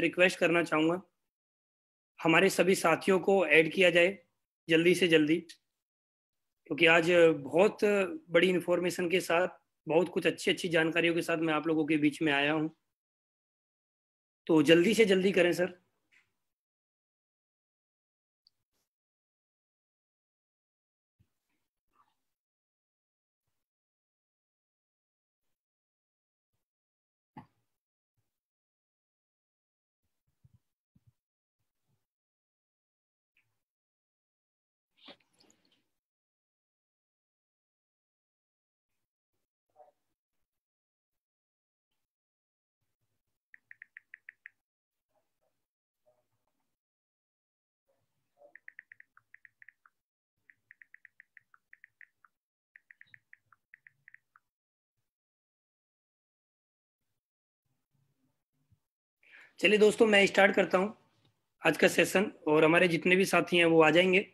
request करना चाहूँगा हमारे सभी साथियों को ऐड किया जाए जल्दी से जल्दी क्योंकि आज बहुत बड़ी इन्फॉर्मेशन के साथ बहुत कुछ अच्छी अच्छी जानकारियों के साथ मैं आप लोगों के बीच में आया हूँ तो जल्दी से जल्दी करें सर चलिए दोस्तों मैं स्टार्ट करता हूँ आज का सेशन और हमारे जितने भी साथी हैं वो आ जाएंगे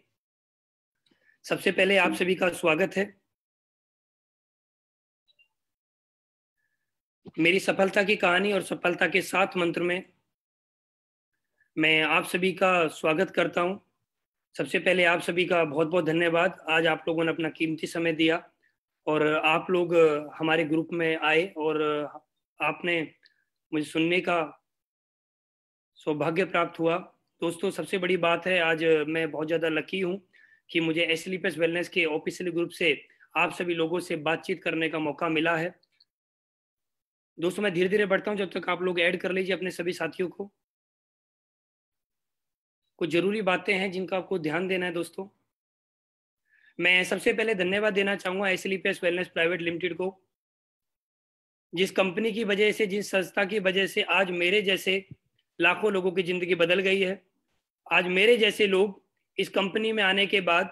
सबसे पहले आप सभी का स्वागत है मेरी सफलता की कहानी और सफलता के साथ मंत्र में मैं आप सभी का स्वागत करता हूं सबसे पहले आप सभी का बहुत बहुत धन्यवाद आज आप लोगों ने अपना कीमती समय दिया और आप लोग हमारे ग्रुप में आए और आपने मुझे सुनने का सौभाग्य प्राप्त हुआ दोस्तों सबसे बड़ी बात है आज मैं बहुत ज़्यादा लकी हूँ कि मुझे एसलीपेस वेलनेस e के ऑफिशियल ग्रुप से आप सभी लोगों से बातचीत करने का मौका मिला है दोस्तों मैं धीरे धीरे बढ़ता हूँ जब तक आप लोग ऐड कर लीजिए अपने सभी साथियों को कुछ जरूरी बातें हैं जिनका आपको ध्यान देना है दोस्तों मैं सबसे पहले धन्यवाद देना चाहूंगा एसलीपीएस वेलनेस प्राइवेट लिमिटेड को जिस कंपनी की वजह से जिस संस्था की वजह से आज मेरे जैसे लाखों लोगों की ज़िंदगी बदल गई है आज मेरे जैसे लोग इस कंपनी में आने के बाद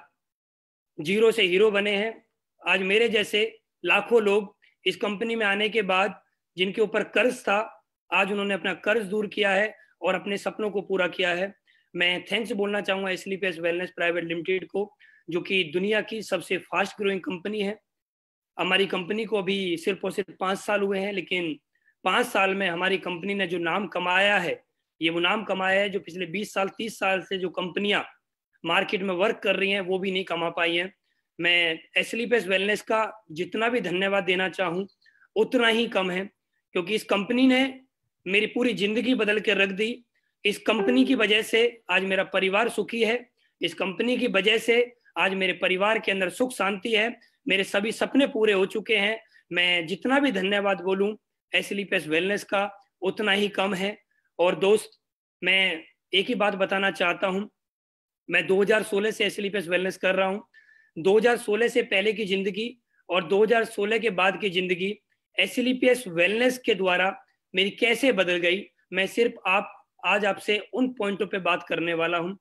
जीरो से हीरो बने हैं आज मेरे जैसे लाखों लोग इस कंपनी में आने के बाद जिनके ऊपर कर्ज था आज उन्होंने अपना कर्ज दूर किया है और अपने सपनों को पूरा किया है मैं थैंक्स बोलना चाहूँगा एसलीपीएस वेलनेस प्राइवेट लिमिटेड को जो कि दुनिया की सबसे फास्ट ग्रोइंग कंपनी है हमारी कंपनी को अभी सिर्फ और सिर्फ पाँच साल हुए हैं लेकिन पाँच साल में हमारी कंपनी ने जो नाम कमाया है ये मुनाम कमाया है जो पिछले 20 साल 30 साल से जो कंपनियां मार्केट में वर्क कर रही हैं वो भी नहीं कमा पाई हैं मैं एसलीपेस वेलनेस का जितना भी धन्यवाद देना चाहूँ उतना ही कम है क्योंकि इस कंपनी ने मेरी पूरी जिंदगी बदल के रख दी इस कंपनी की वजह से आज मेरा परिवार सुखी है इस कंपनी की वजह से आज मेरे परिवार के अंदर सुख शांति है मेरे सभी सपने पूरे हो चुके हैं मैं जितना भी धन्यवाद बोलूँ एसलीपेस वेलनेस का उतना ही कम है और दोस्त मैं एक ही बात बताना चाहता हूं मैं 2016 से एसलीपीएस वेलनेस e कर रहा हूं 2016 से पहले की जिंदगी और 2016 के बाद की जिंदगी एसलीपीएस वेलनेस e के द्वारा मेरी कैसे बदल गई मैं सिर्फ आप आज आपसे उन पॉइंटों पे बात करने वाला हूं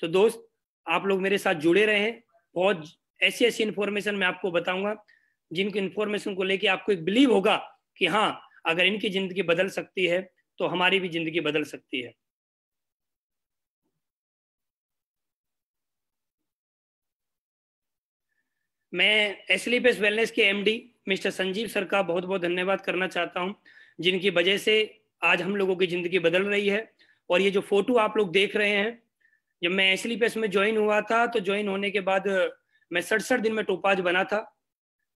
तो दोस्त आप लोग मेरे साथ जुड़े रहे बहुत ऐसी ऐसी इन्फॉर्मेशन मैं आपको बताऊंगा जिनकी इन्फॉर्मेशन को लेके आपको एक बिलीव होगा कि हाँ अगर इनकी जिंदगी बदल सकती है तो हमारी भी जिंदगी बदल सकती है मैं एसलीपेस वेलनेस के एमडी मिस्टर संजीव सर का बहुत बहुत धन्यवाद करना चाहता हूं जिनकी वजह से आज हम लोगों की ज़िंदगी बदल रही है और ये जो फोटो आप लोग देख रहे हैं जब मैं एसलीपेस में ज्वाइन हुआ था तो ज्वाइन होने के बाद मैं सड़सठ दिन में टोपाज बना था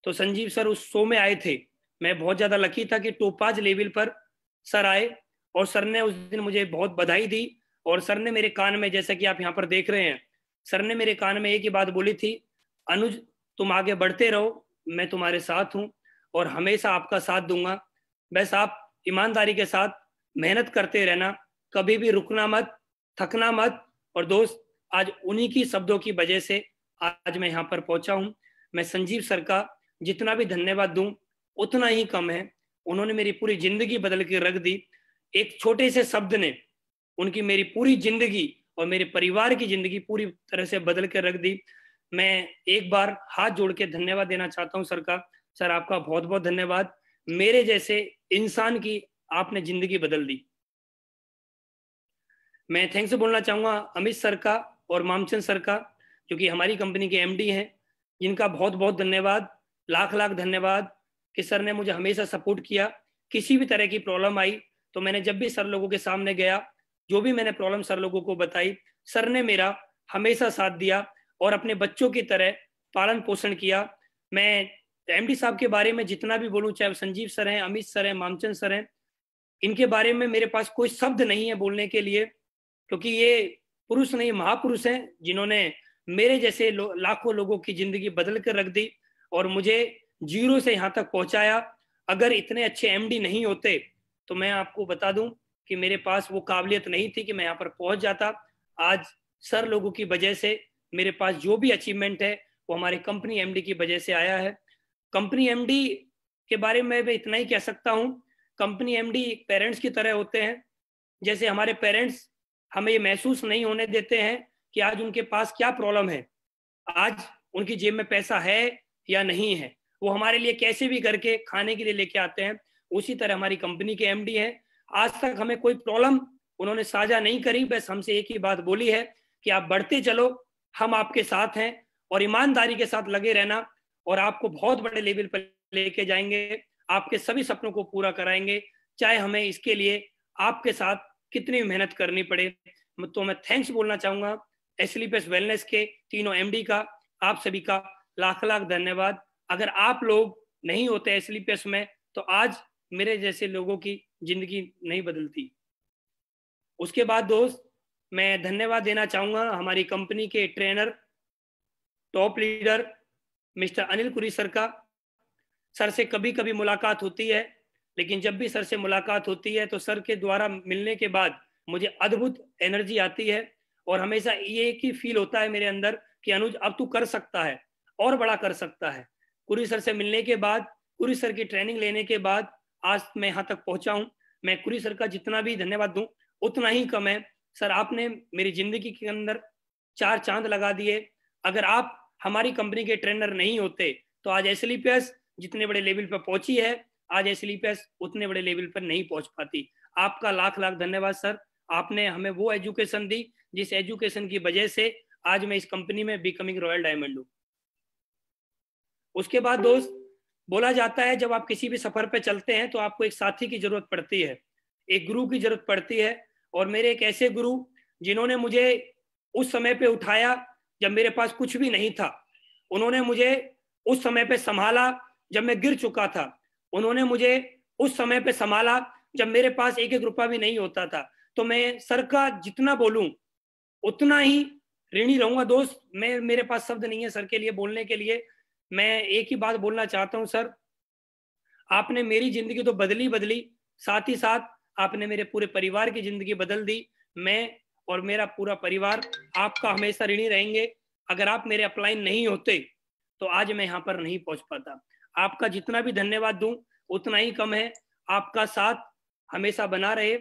तो संजीव सर उस शो में आए थे मैं बहुत ज़्यादा लकी था कि टोपाज लेवल पर सर आए और सर ने उस दिन मुझे बहुत बधाई दी और सर ने मेरे कान में जैसा कि आप यहाँ पर देख रहे हैं सर ने मेरे कान में एक ही बात बोली थी अनुज तुम आगे बढ़ते रहो मैं तुम्हारे साथ हूँ और हमेशा आपका साथ दूंगा बस आप ईमानदारी के साथ मेहनत करते रहना कभी भी रुकना मत थकना मत और दोस्त आज उन्हीं की शब्दों की वजह से आज मैं यहाँ पर पहुंचा हूँ मैं संजीव सर का जितना भी धन्यवाद दूं उतना ही कम है उन्होंने मेरी पूरी जिंदगी बदल के रख दी एक छोटे से शब्द ने उनकी मेरी पूरी जिंदगी और मेरे परिवार की जिंदगी पूरी तरह से बदल कर रख दी मैं एक बार हाथ जोड़ के धन्यवाद देना चाहता हूँ सर का सर आपका बहुत बहुत धन्यवाद मेरे जैसे इंसान की आपने जिंदगी बदल दी मैं थैंक्स बोलना चाहूंगा अमित सर का और मामचंद सर का जो कि हमारी कंपनी के एमडी हैं जिनका बहुत बहुत धन्यवाद लाख लाख धन्यवाद कि सर ने मुझे हमेशा सपोर्ट किया किसी भी तरह की प्रॉब्लम आई तो मैंने जब भी सर लोगों के सामने गया जो भी मैंने प्रॉब्लम सर लोगों को बताई सर ने मेरा हमेशा साथ दिया और अपने बच्चों की तरह पालन पोषण किया मैं एम साहब के बारे में जितना भी बोलूं चाहे संजीव सर हैं अमित सर हैं मामचंद सर हैं इनके बारे में मेरे पास कोई शब्द नहीं है बोलने के लिए क्योंकि ये पुरुष नहीं महापुरुष हैं जिन्होंने मेरे जैसे लो, लाखों लोगों की जिंदगी बदल कर रख दी और मुझे जीरो से यहाँ तक पहुंचाया अगर इतने अच्छे एमडी नहीं होते तो मैं आपको बता दूं कि मेरे पास वो काबिलियत नहीं थी कि मैं यहाँ पर पहुंच जाता आज सर लोगों की वजह से मेरे पास जो भी अचीवमेंट है वो हमारे कंपनी एमडी की वजह से आया है कंपनी एमडी के बारे में मैं इतना ही कह सकता हूँ कंपनी एमडी पेरेंट्स की तरह होते हैं जैसे हमारे पेरेंट्स हमें ये महसूस नहीं होने देते हैं कि आज उनके पास क्या प्रॉब्लम है आज उनकी जेब में पैसा है या नहीं है वो हमारे लिए कैसे भी करके खाने के लिए लेके आते हैं उसी तरह हमारी कंपनी के एमडी हैं आज तक हमें कोई प्रॉब्लम उन्होंने साझा नहीं करी बस हमसे एक ही बात बोली है कि आप बढ़ते चलो हम आपके साथ हैं और ईमानदारी के साथ लगे रहना और आपको बहुत बड़े लेवल पर लेके जाएंगे आपके सभी सपनों को पूरा कराएंगे चाहे हमें इसके लिए आपके साथ कितनी मेहनत करनी पड़े तो मैं थैंक्स बोलना चाहूंगा एसलीपेस वेलनेस के तीनों एमडी का आप सभी का लाख लाख धन्यवाद अगर आप लोग नहीं होते एसलीपेस में तो आज मेरे जैसे लोगों की जिंदगी नहीं बदलती उसके बाद दोस्त मैं धन्यवाद देना चाहूंगा हमारी कंपनी के trainer top leader mister Anil Kuri sir का सर से कभी कभी मुलाकात होती है लेकिन जब भी सर से मुलाकात होती है तो सर के द्वारा मिलने के बाद मुझे अद्भुत एनर्जी आती है और हमेशा ये एक ही फील होता है मेरे अंदर कि अनुज अब तू कर सकता है और बड़ा कर सकता है कुरी सर से मिलने के बाद कुरी सर की ट्रेनिंग लेने के बाद आज मैं यहाँ तक पहुंचा हूँ मैं कुरी सर का जितना भी धन्यवाद दू उतना ही कम है सर आपने मेरी जिंदगी के अंदर चार चांद लगा दिए अगर आप हमारी कंपनी के ट्रेनर नहीं होते तो आज एस जितने बड़े लेवल पर पहुंची है आज एस उतने बड़े लेवल पर नहीं पहुंच पाती आपका लाख लाख धन्यवाद सर आपने हमें वो एजुकेशन दी जिस एजुकेशन की वजह से आज मैं इस कंपनी में बिकमिंग रॉयल डायमंड हूँ उसके बाद दोस्त बोला जाता है जब आप किसी भी सफर पे चलते हैं तो आपको एक साथी की जरूरत पड़ती है एक गुरु की जरूरत पड़ती है और मेरे एक ऐसे गुरु जिन्होंने मुझे उस समय पे उठाया जब मेरे पास कुछ भी नहीं था उन्होंने मुझे उस समय पे संभाला जब मैं गिर चुका था उन्होंने मुझे उस समय पे संभाला जब मेरे पास एक एक रुपया भी नहीं होता था तो मैं सर का जितना बोलूं उतना ही ऋणी रहूंगा दोस्त मैं मेरे पास शब्द नहीं है सर के लिए बोलने के लिए मैं एक ही बात बोलना चाहता हूं सर आपने मेरी जिंदगी तो बदली बदली साथ ही साथ आपने मेरे पूरे परिवार की जिंदगी बदल दी मैं और मेरा पूरा परिवार आपका हमेशा ऋणी रहेंगे अगर आप मेरे अप्लाई नहीं होते तो आज मैं यहाँ पर नहीं पहुंच पाता आपका जितना भी धन्यवाद दूं उतना ही कम है आपका साथ हमेशा बना रहे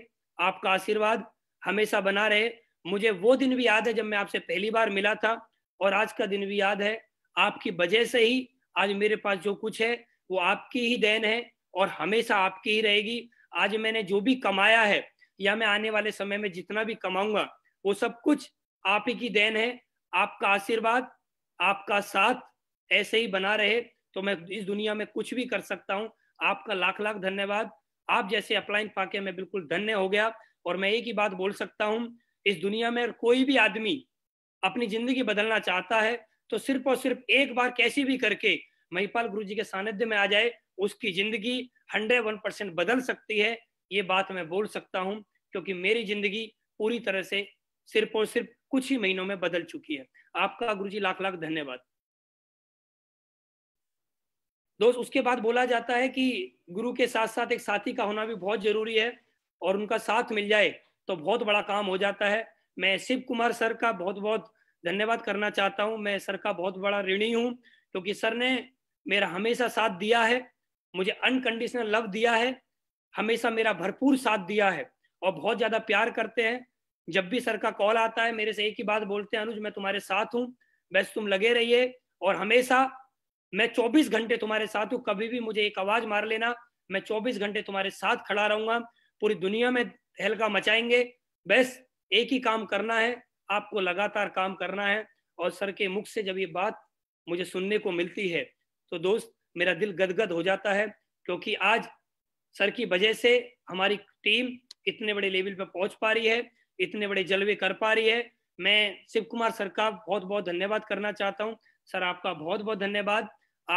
आपका आशीर्वाद हमेशा बना रहे मुझे वो दिन भी याद है जब मैं आपसे पहली बार मिला था और आज का दिन भी याद है आपकी वजह से ही आज मेरे पास जो कुछ है वो आपकी ही देन है और हमेशा आपकी ही रहेगी आज मैंने जो भी कमाया है या मैं आने वाले समय में जितना भी कमाऊंगा वो सब कुछ आप ही की देन है आपका आशीर्वाद आपका साथ ऐसे ही बना रहे तो मैं इस दुनिया में कुछ भी कर सकता हूँ आपका लाख लाख धन्यवाद आप जैसे अपलाइन पाके मैं बिल्कुल धन्य हो गया और मैं एक ही बात बोल सकता हूँ इस दुनिया में कोई भी आदमी अपनी जिंदगी बदलना चाहता है तो सिर्फ और सिर्फ एक बार कैसी भी करके महिपाल गुरु जी के सानिध्य में आ जाए उसकी जिंदगी हंड्रेड वन परसेंट बदल सकती है ये बात मैं बोल सकता हूँ क्योंकि मेरी जिंदगी पूरी तरह से सिर्फ और सिर्फ कुछ ही महीनों में बदल चुकी है आपका गुरु जी लाख लाख धन्यवाद दोस्त उसके बाद बोला जाता है कि गुरु के साथ साथ एक साथी का होना भी बहुत जरूरी है और उनका साथ मिल जाए तो बहुत बड़ा काम हो जाता है मैं शिव कुमार सर का बहुत बहुत धन्यवाद करना चाहता हूँ मैं सर का बहुत बड़ा ऋणी हूँ क्योंकि सर ने मेरा हमेशा साथ दिया है मुझे अनकंडीशनल लव दिया है हमेशा मेरा भरपूर साथ दिया है और बहुत ज़्यादा प्यार करते हैं जब भी सर का कॉल आता है मेरे से एक ही बात बोलते हैं अनुज मैं तुम्हारे साथ हूँ बस तुम लगे रहिए और हमेशा मैं 24 घंटे तुम्हारे साथ हूँ कभी भी मुझे एक आवाज़ मार लेना मैं 24 घंटे तुम्हारे साथ खड़ा रहूंगा पूरी दुनिया में हेलका मचाएंगे बस एक ही काम करना है आपको लगातार काम करना है और सर के मुख से जब ये बात मुझे सुनने को मिलती है तो दोस्त मेरा दिल गदगद हो जाता है क्योंकि आज सर की वजह से हमारी टीम इतने बड़े लेवल पर पहुंच पा रही है इतने बड़े जलवे कर पा रही है मैं शिव कुमार सर का बहुत बहुत धन्यवाद करना चाहता हूं सर आपका बहुत बहुत धन्यवाद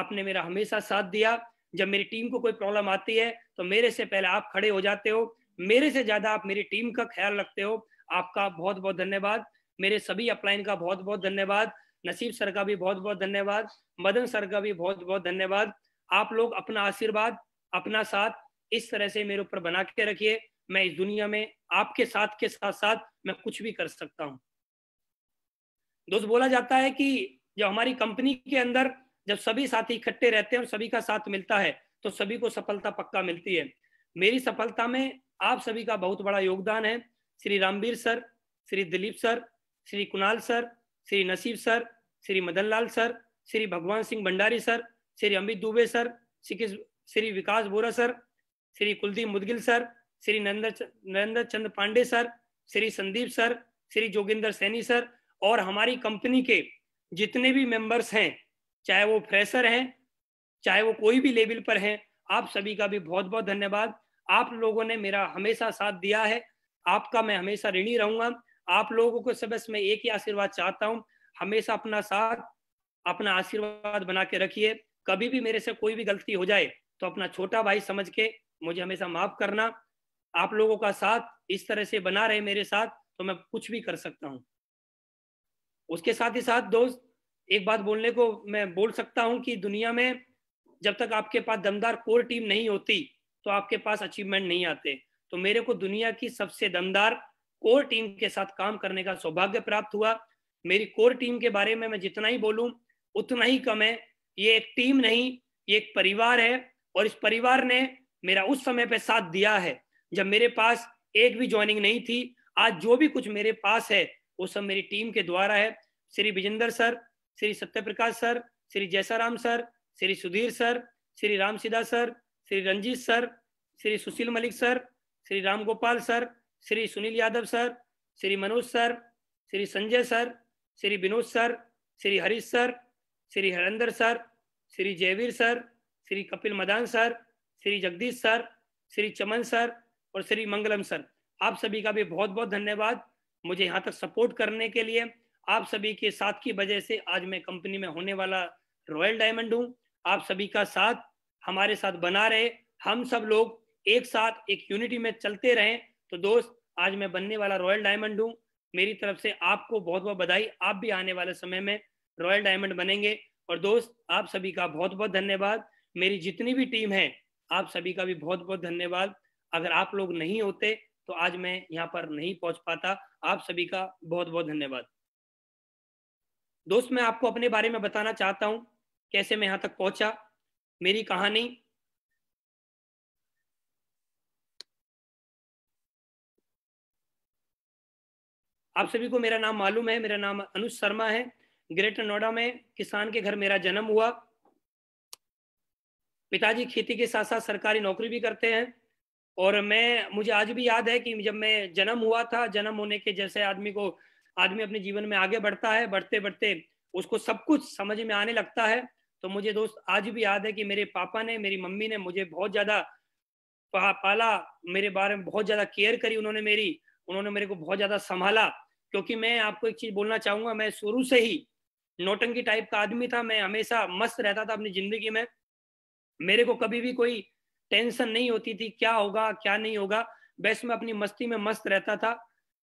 आपने मेरा हमेशा साथ दिया जब मेरी टीम को कोई प्रॉब्लम आती है तो मेरे से पहले आप खड़े हो जाते हो मेरे से ज्यादा आप मेरी टीम का ख्याल रखते हो आपका बहुत बहुत धन्यवाद मेरे सभी अपलाइन का बहुत बहुत धन्यवाद नसीब सर का भी बहुत बहुत धन्यवाद मदन सर का भी बहुत बहुत धन्यवाद आप लोग अपना आशीर्वाद अपना साथ इस तरह से मेरे ऊपर बना के रखिए मैं इस दुनिया में आपके साथ के साथ साथ मैं कुछ भी कर सकता हूं दोस्त बोला जाता है कि जब हमारी कंपनी के अंदर जब सभी साथी इकट्ठे रहते हैं और सभी का साथ मिलता है तो सभी को सफलता पक्का मिलती है मेरी सफलता में आप सभी का बहुत बड़ा योगदान है Shri Ramvir sir Shri Dilip sir Shri Kunal sir Shri Naseeb sir Shri Madan Lal sir Shri Bhagwan Singh Bhandari sir Shri Amit Dubey sir Shri Vikas Bora sir Shri Kuldeep Mudgil sir Shri Narendra Chand Chandra Pande sir Shri Sandeep sir Shri Joginder Saini sir और हमारी कंपनी के जितने भी मेंबर्स हैं चाहे वो फ्रेशर हैं चाहे वो कोई भी लेवल पर हैं आप सभी का भी बहुत बहुत धन्यवाद आप लोगों ने मेरा हमेशा साथ दिया है आपका मैं हमेशा ऋणी रहूंगा आप लोगों को सब मैं एक ही आशीर्वाद चाहता हूँ हमेशा अपना साथ अपना आशीर्वाद बना के रखिए कभी भी मेरे से कोई भी गलती हो जाए तो अपना छोटा भाई समझ के मुझे हमेशा माफ करना आप लोगों का साथ इस तरह से बना रहे मेरे साथ तो मैं कुछ भी कर सकता हूँ उसके साथ ही साथ दोस्त एक बात बोलने को मैं बोल सकता हूँ कि दुनिया में जब तक आपके पास दमदार कोर टीम नहीं होती तो आपके पास अचीवमेंट नहीं आते तो मेरे को दुनिया की सबसे दमदार कोर टीम के साथ काम करने का सौभाग्य प्राप्त हुआ मेरी कोर टीम के बारे में मैं जितना ही बोलू उतना ही कम है ये एक टीम नहीं ये एक परिवार है और इस परिवार ने मेरा उस समय पे साथ दिया है जब मेरे पास एक भी ज्वाइनिंग नहीं थी आज जो भी कुछ मेरे पास है वो सब मेरी टीम के द्वारा है Shri Vijendra sir Shri Satyaprakash sir Shri Jaisaram sir Shri Sudhir sir Shri Ramsida sir Shri Ranjit sir Shri Sushil Malik sir Shri Ram Gopal sir Shri Sunil Yadav sir Shri Manoj sir Shri Sanjay sir Shri Vinod sir Shri Harish sir Shri Harinder sir Shri Jaivir sir Shri Kapil Madan sir Shri Jagdish sir Shri Chaman sir और श्री मंगलम सर आप सभी का भी बहुत बहुत धन्यवाद मुझे यहाँ तक सपोर्ट करने के लिए आप सभी के साथ की वजह से आज मैं कंपनी में होने वाला रॉयल डायमंड हूँ आप सभी का साथ हमारे साथ बना रहे हम सब लोग एक साथ एक यूनिटी में चलते रहें तो दोस्त आज मैं बनने वाला रॉयल डायमंड हूँ मेरी तरफ से आपको बहुत बहुत बधाई आप भी आने वाले समय में रॉयल डायमंड बनेंगे और दोस्त आप सभी का बहुत बहुत धन्यवाद मेरी जितनी भी टीम है आप सभी का भी बहुत बहुत धन्यवाद अगर आप लोग नहीं होते तो आज मैं यहाँ पर नहीं पहुंच पाता आप सभी का बहुत बहुत धन्यवाद दोस्त मैं आपको अपने बारे में बताना चाहता हूँ कैसे मैं यहाँ तक पहुंचा मेरी कहानी आप सभी को मेरा नाम मालूम है मेरा नाम अनुज शर्मा है ग्रेटर नोएडा में किसान के घर मेरा जन्म हुआ पिताजी खेती के साथ साथ सरकारी नौकरी भी करते हैं और मैं मुझे आज भी याद है कि जब मैं जन्म हुआ था जन्म होने के जैसे आदमी को आदमी अपने जीवन में आगे बढ़ता है बढ़ते बढ़ते उसको सब कुछ समझ में आने लगता है तो मुझे दोस्त आज भी याद है कि मेरे पापा ने मेरी मम्मी ने मुझे बहुत ज़्यादा पाला मेरे बारे में बहुत ज़्यादा केयर करी उन्होंने मेरी उन्होंने मेरे को बहुत ज़्यादा संभाला क्योंकि मैं आपको एक चीज बोलना चाहूंगा मैं शुरू से ही नोटंकी टाइप का आदमी था मैं हमेशा मस्त रहता था अपनी जिंदगी में मेरे को कभी भी कोई टेंशन नहीं होती थी क्या होगा क्या नहीं होगा बस मैं अपनी मस्ती में मस्त रहता था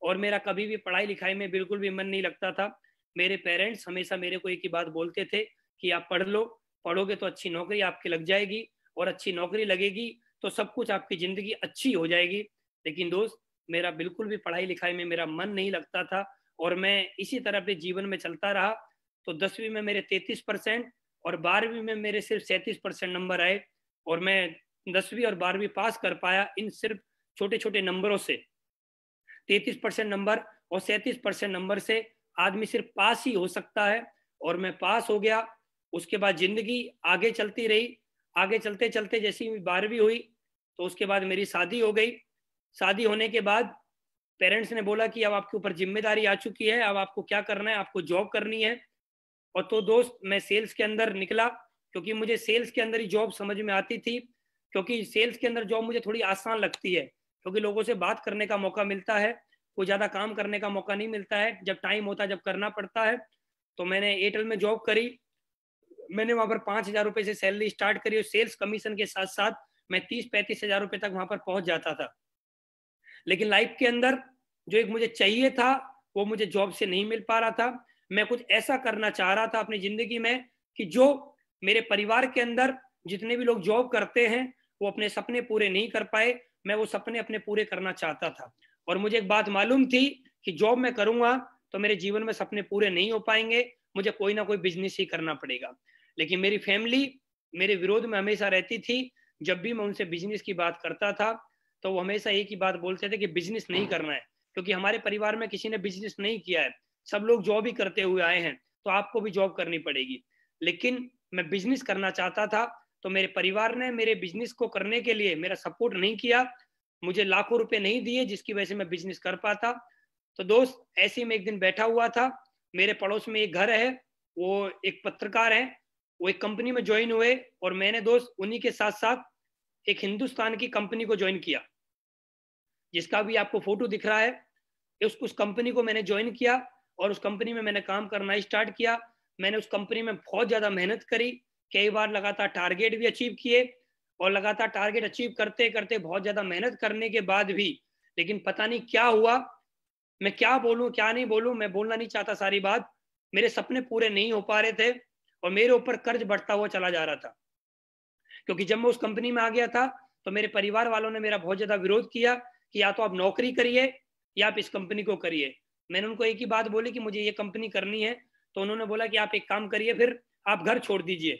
और मेरा कभी भी पढ़ाई लिखाई में बिल्कुल भी मन नहीं लगता था मेरे पेरेंट्स हमेशा मेरे को एक ही बात बोलते थे कि आप पढ़ लो पढ़ोगे तो अच्छी नौकरी आपकी लग जाएगी और अच्छी नौकरी लगेगी तो सब कुछ आपकी ज़िंदगी अच्छी हो जाएगी लेकिन दोस्त मेरा बिल्कुल भी पढ़ाई लिखाई में मेरा मन नहीं लगता था और मैं इसी तरह अपने जीवन में चलता रहा तो दसवीं में मेरे तैतीस परसेंट और बारहवीं में मेरे सिर्फ सैंतीस परसेंट नंबर आए और मैं दसवीं और बारहवीं पास कर पाया इन सिर्फ छोटे छोटे नंबरों से तैतीस परसेंट नंबर और सैंतीस परसेंट नंबर से आदमी सिर्फ पास ही हो सकता है और मैं पास हो गया उसके बाद जिंदगी आगे चलती रही आगे चलते चलते जैसी बारहवीं हुई तो उसके बाद मेरी शादी हो गई शादी होने के बाद पेरेंट्स ने बोला कि अब आपके ऊपर जिम्मेदारी आ चुकी है अब आपको क्या करना है आपको जॉब करनी है और तो दोस्त मैं सेल्स के अंदर निकला क्योंकि मुझे सेल्स के अंदर ही जॉब समझ में आती थी क्योंकि सेल्स के अंदर जॉब मुझे थोड़ी आसान लगती है क्योंकि लोगों से बात करने का मौका मिलता है कोई ज़्यादा काम करने का मौका नहीं मिलता है जब टाइम होता है जब करना पड़ता है तो मैंने एयरटेल में जॉब करी मैंने वहां पर पाँच हज़ार रुपए से सैलरी स्टार्ट करी और सेल्स कमीशन के साथ साथ मैं तीस पैंतीस हज़ार रुपये तक वहां पर पहुंच जाता था लेकिन लाइफ के अंदर जो एक मुझे चाहिए था वो मुझे जॉब से नहीं मिल पा रहा था मैं कुछ ऐसा करना चाह रहा था अपनी ज़िंदगी में कि जो मेरे परिवार के अंदर जितने भी लोग जॉब करते हैं वो अपने सपने पूरे नहीं कर पाए मैं वो सपने अपने पूरे करना चाहता था और मुझे एक बात मालूम थी कि जॉब मैं करूँगा तो मेरे जीवन में सपने पूरे नहीं हो पाएंगे मुझे कोई ना कोई बिजनेस ही करना पड़ेगा लेकिन मेरी फैमिली मेरे विरोध में हमेशा रहती थी जब भी मैं उनसे बिजनेस की बात करता था तो वो हमेशा एक ही बात बोलते थे कि बिजनेस नहीं करना है क्योंकि हमारे परिवार में किसी ने बिजनेस नहीं किया है सब लोग जॉब ही करते हुए आए हैं तो आपको भी जॉब करनी पड़ेगी लेकिन मैं बिजनेस करना चाहता था तो मेरे परिवार ने मेरे बिजनेस को करने के लिए मेरा सपोर्ट नहीं किया मुझे लाखों रुपए नहीं दिए जिसकी वजह से मैं बिजनेस कर पाता तो दोस्त ऐसे में एक दिन बैठा हुआ था मेरे पड़ोस में एक घर है वो एक पत्रकार है वो एक कंपनी में ज्वाइन हुए और मैंने दोस्त उन्हीं के साथ साथ एक हिंदुस्तान की कंपनी को ज्वाइन किया जिसका भी आपको फोटो दिख रहा है उस उस कंपनी को मैंने ज्वाइन किया और उस कंपनी में मैंने काम करना स्टार्ट किया मैंने उस कंपनी में बहुत ज़्यादा मेहनत करी कई बार लगातार टारगेट भी अचीव किए और लगातार टारगेट अचीव करते करते बहुत ज़्यादा मेहनत करने के बाद भी लेकिन पता नहीं क्या हुआ मैं क्या बोलूं क्या नहीं बोलूं मैं बोलना नहीं चाहता सारी बात मेरे सपने पूरे नहीं हो पा रहे थे और मेरे ऊपर कर्ज बढ़ता हुआ चला जा रहा था क्योंकि जब मैं उस कंपनी में आ गया था तो मेरे परिवार वालों ने मेरा बहुत ज़्यादा विरोध किया कि या तो आप नौकरी करिए या आप इस कंपनी को करिए मैंने उनको एक ही बात बोली कि मुझे ये कंपनी करनी है तो उन्होंने बोला कि आप एक काम करिए फिर आप घर छोड़ दीजिए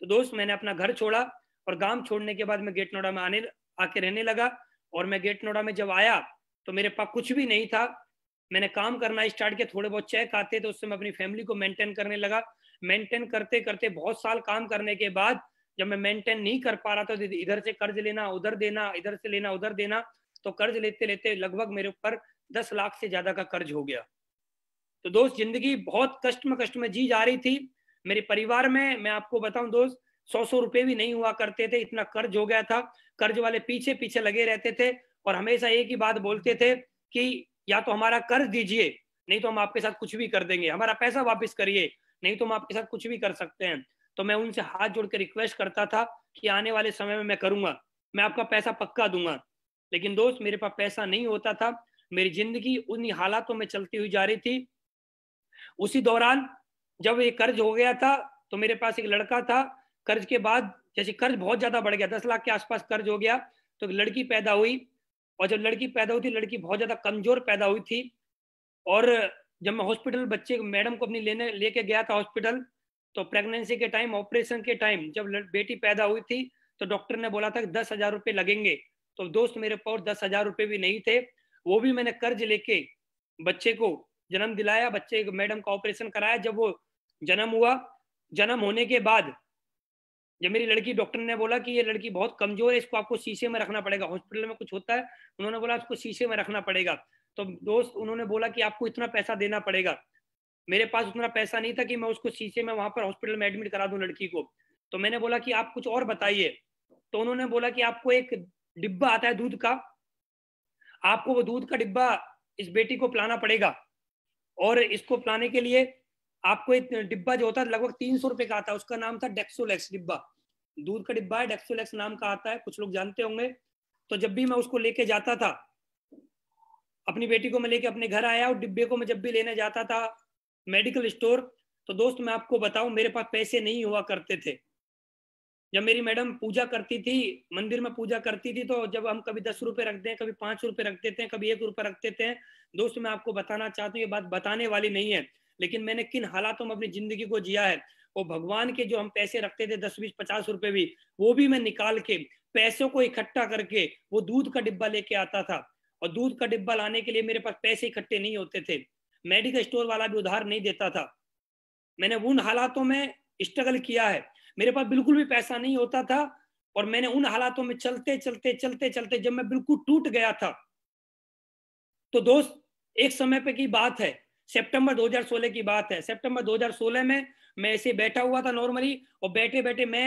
तो दोस्त मैंने अपना घर छोड़ा और गांव छोड़ने के बाद मैं गेट नोड़ा में आने आके रहने लगा और मैं गेट नोड़ा में जब आया तो मेरे पास कुछ भी नहीं था मैंने काम करना स्टार्ट किया थोड़े बहुत चेक आते थे उससे मैं अपनी फैमिली को मेंटेन करने लगा मेंटेन करते करते बहुत साल काम करने के बाद जब मैं मेंटेन नहीं कर पा रहा था तो इधर से कर्ज लेना उधर देना इधर से लेना उधर देना तो कर्ज लेते लेते लगभग मेरे ऊपर दस लाख से ज्यादा का कर्ज हो गया तो दोस्त जिंदगी बहुत कष्ट में कष्ट में जी जा रही थी मेरे परिवार में मैं आपको बताऊं दोस्त सौ सौ रुपए भी नहीं हुआ करते थे इतना कर्ज हो गया था कर्ज वाले पीछे पीछे लगे रहते थे और हमेशा एक ही बात बोलते थे कि या तो हमारा कर्ज दीजिए नहीं तो हम आपके साथ कुछ भी कर देंगे हमारा पैसा वापस करिए नहीं तो हम आपके साथ कुछ भी कर सकते हैं तो मैं उनसे हाथ जोड़ के रिक्वेस्ट करता था कि आने वाले समय में मैं करूंगा मैं आपका पैसा पक्का दूंगा लेकिन दोस्त मेरे पास पैसा नहीं होता था मेरी जिंदगी उन हालातों में चलती हुई जा रही थी उसी दौरान जब ये कर्ज हो गया था तो मेरे पास एक लड़का था कर्ज के बाद जैसे कर्ज बहुत ज्यादा बढ़ गया दस लाख के आसपास कर्ज हो गया तो एक लड़की पैदा हुई और जब लड़की पैदा हुई थी लड़की बहुत ज्यादा कमजोर पैदा हुई थी और जब मैं हॉस्पिटल बच्चे मैडम को अपनी लेने लेके गया था हॉस्पिटल तो प्रेगनेंसी के टाइम ऑपरेशन के टाइम जब बेटी पैदा हुई थी तो डॉक्टर ने बोला था कि दस हजार रुपये लगेंगे तो दोस्त मेरे पास दस हजार रुपए भी नहीं थे वो भी मैंने कर्ज लेके बच्चे को जन्म दिलाया बच्चे मैडम का ऑपरेशन कराया जब वो जन्म हुआ जन्म होने के बाद जब मेरी लड़की डॉक्टर ने बोला कि ये लड़की बहुत कमजोर है इसको आपको शीशे में रखना पड़ेगा हॉस्पिटल में कुछ होता है उन्होंने बोला इसको शीशे में रखना पड़ेगा तो दोस्त उन्होंने बोला कि आपको इतना पैसा देना पड़ेगा मेरे पास उतना पैसा नहीं था कि मैं उसको शीशे में वहां पर हॉस्पिटल में एडमिट करा दूं लड़की को तो मैंने बोला कि आप कुछ और बताइए तो उन्होंने बोला कि आपको एक डिब्बा आता है दूध का आपको वो दूध का डिब्बा इस बेटी को पिलाना पड़ेगा और इसको पिलाने के लिए आपको एक डिब्बा जो होता है लगभग तीन सौ रुपए का आता है उसका नाम था डेक्सोलेक्स डिब्बा दूध का डिब्बा है डेक्सोलेक्स नाम का आता है कुछ लोग जानते होंगे तो जब भी मैं उसको लेके जाता था अपनी बेटी को मैं लेके अपने घर आया और डिब्बे को मैं जब भी लेने जाता था मेडिकल स्टोर तो दोस्त मैं आपको बताऊं मेरे पास पैसे नहीं हुआ करते थे जब मेरी मैडम पूजा करती थी मंदिर में पूजा करती थी तो जब हम कभी दस रुपए रखते हैं कभी पांच रुपए रख देते हैं कभी एक रुपए रख देते हैं दोस्त मैं आपको बताना चाहता हूँ ये बात बताने वाली नहीं है लेकिन मैंने किन हालातों में अपनी जिंदगी को जिया है वो भगवान के जो हम पैसे रखते थे दस बीस पचास रुपए भी वो भी मैं निकाल के पैसों को इकट्ठा करके वो दूध का डिब्बा लेके आता था और दूध का डिब्बा लाने के लिए मेरे पास पैसे इकट्ठे नहीं होते थे मेडिकल स्टोर वाला भी उधार नहीं देता था मैंने उन हालातों में स्ट्रगल किया है मेरे पास बिल्कुल भी पैसा नहीं होता था और मैंने उन हालातों में चलते चलते चलते चलते जब मैं बिल्कुल टूट गया था तो दोस्त एक समय पे की बात है सितंबर 2016 की बात है सितंबर 2016 में मैं ऐसे बैठा हुआ था नॉर्मली और बैठे बैठे मैं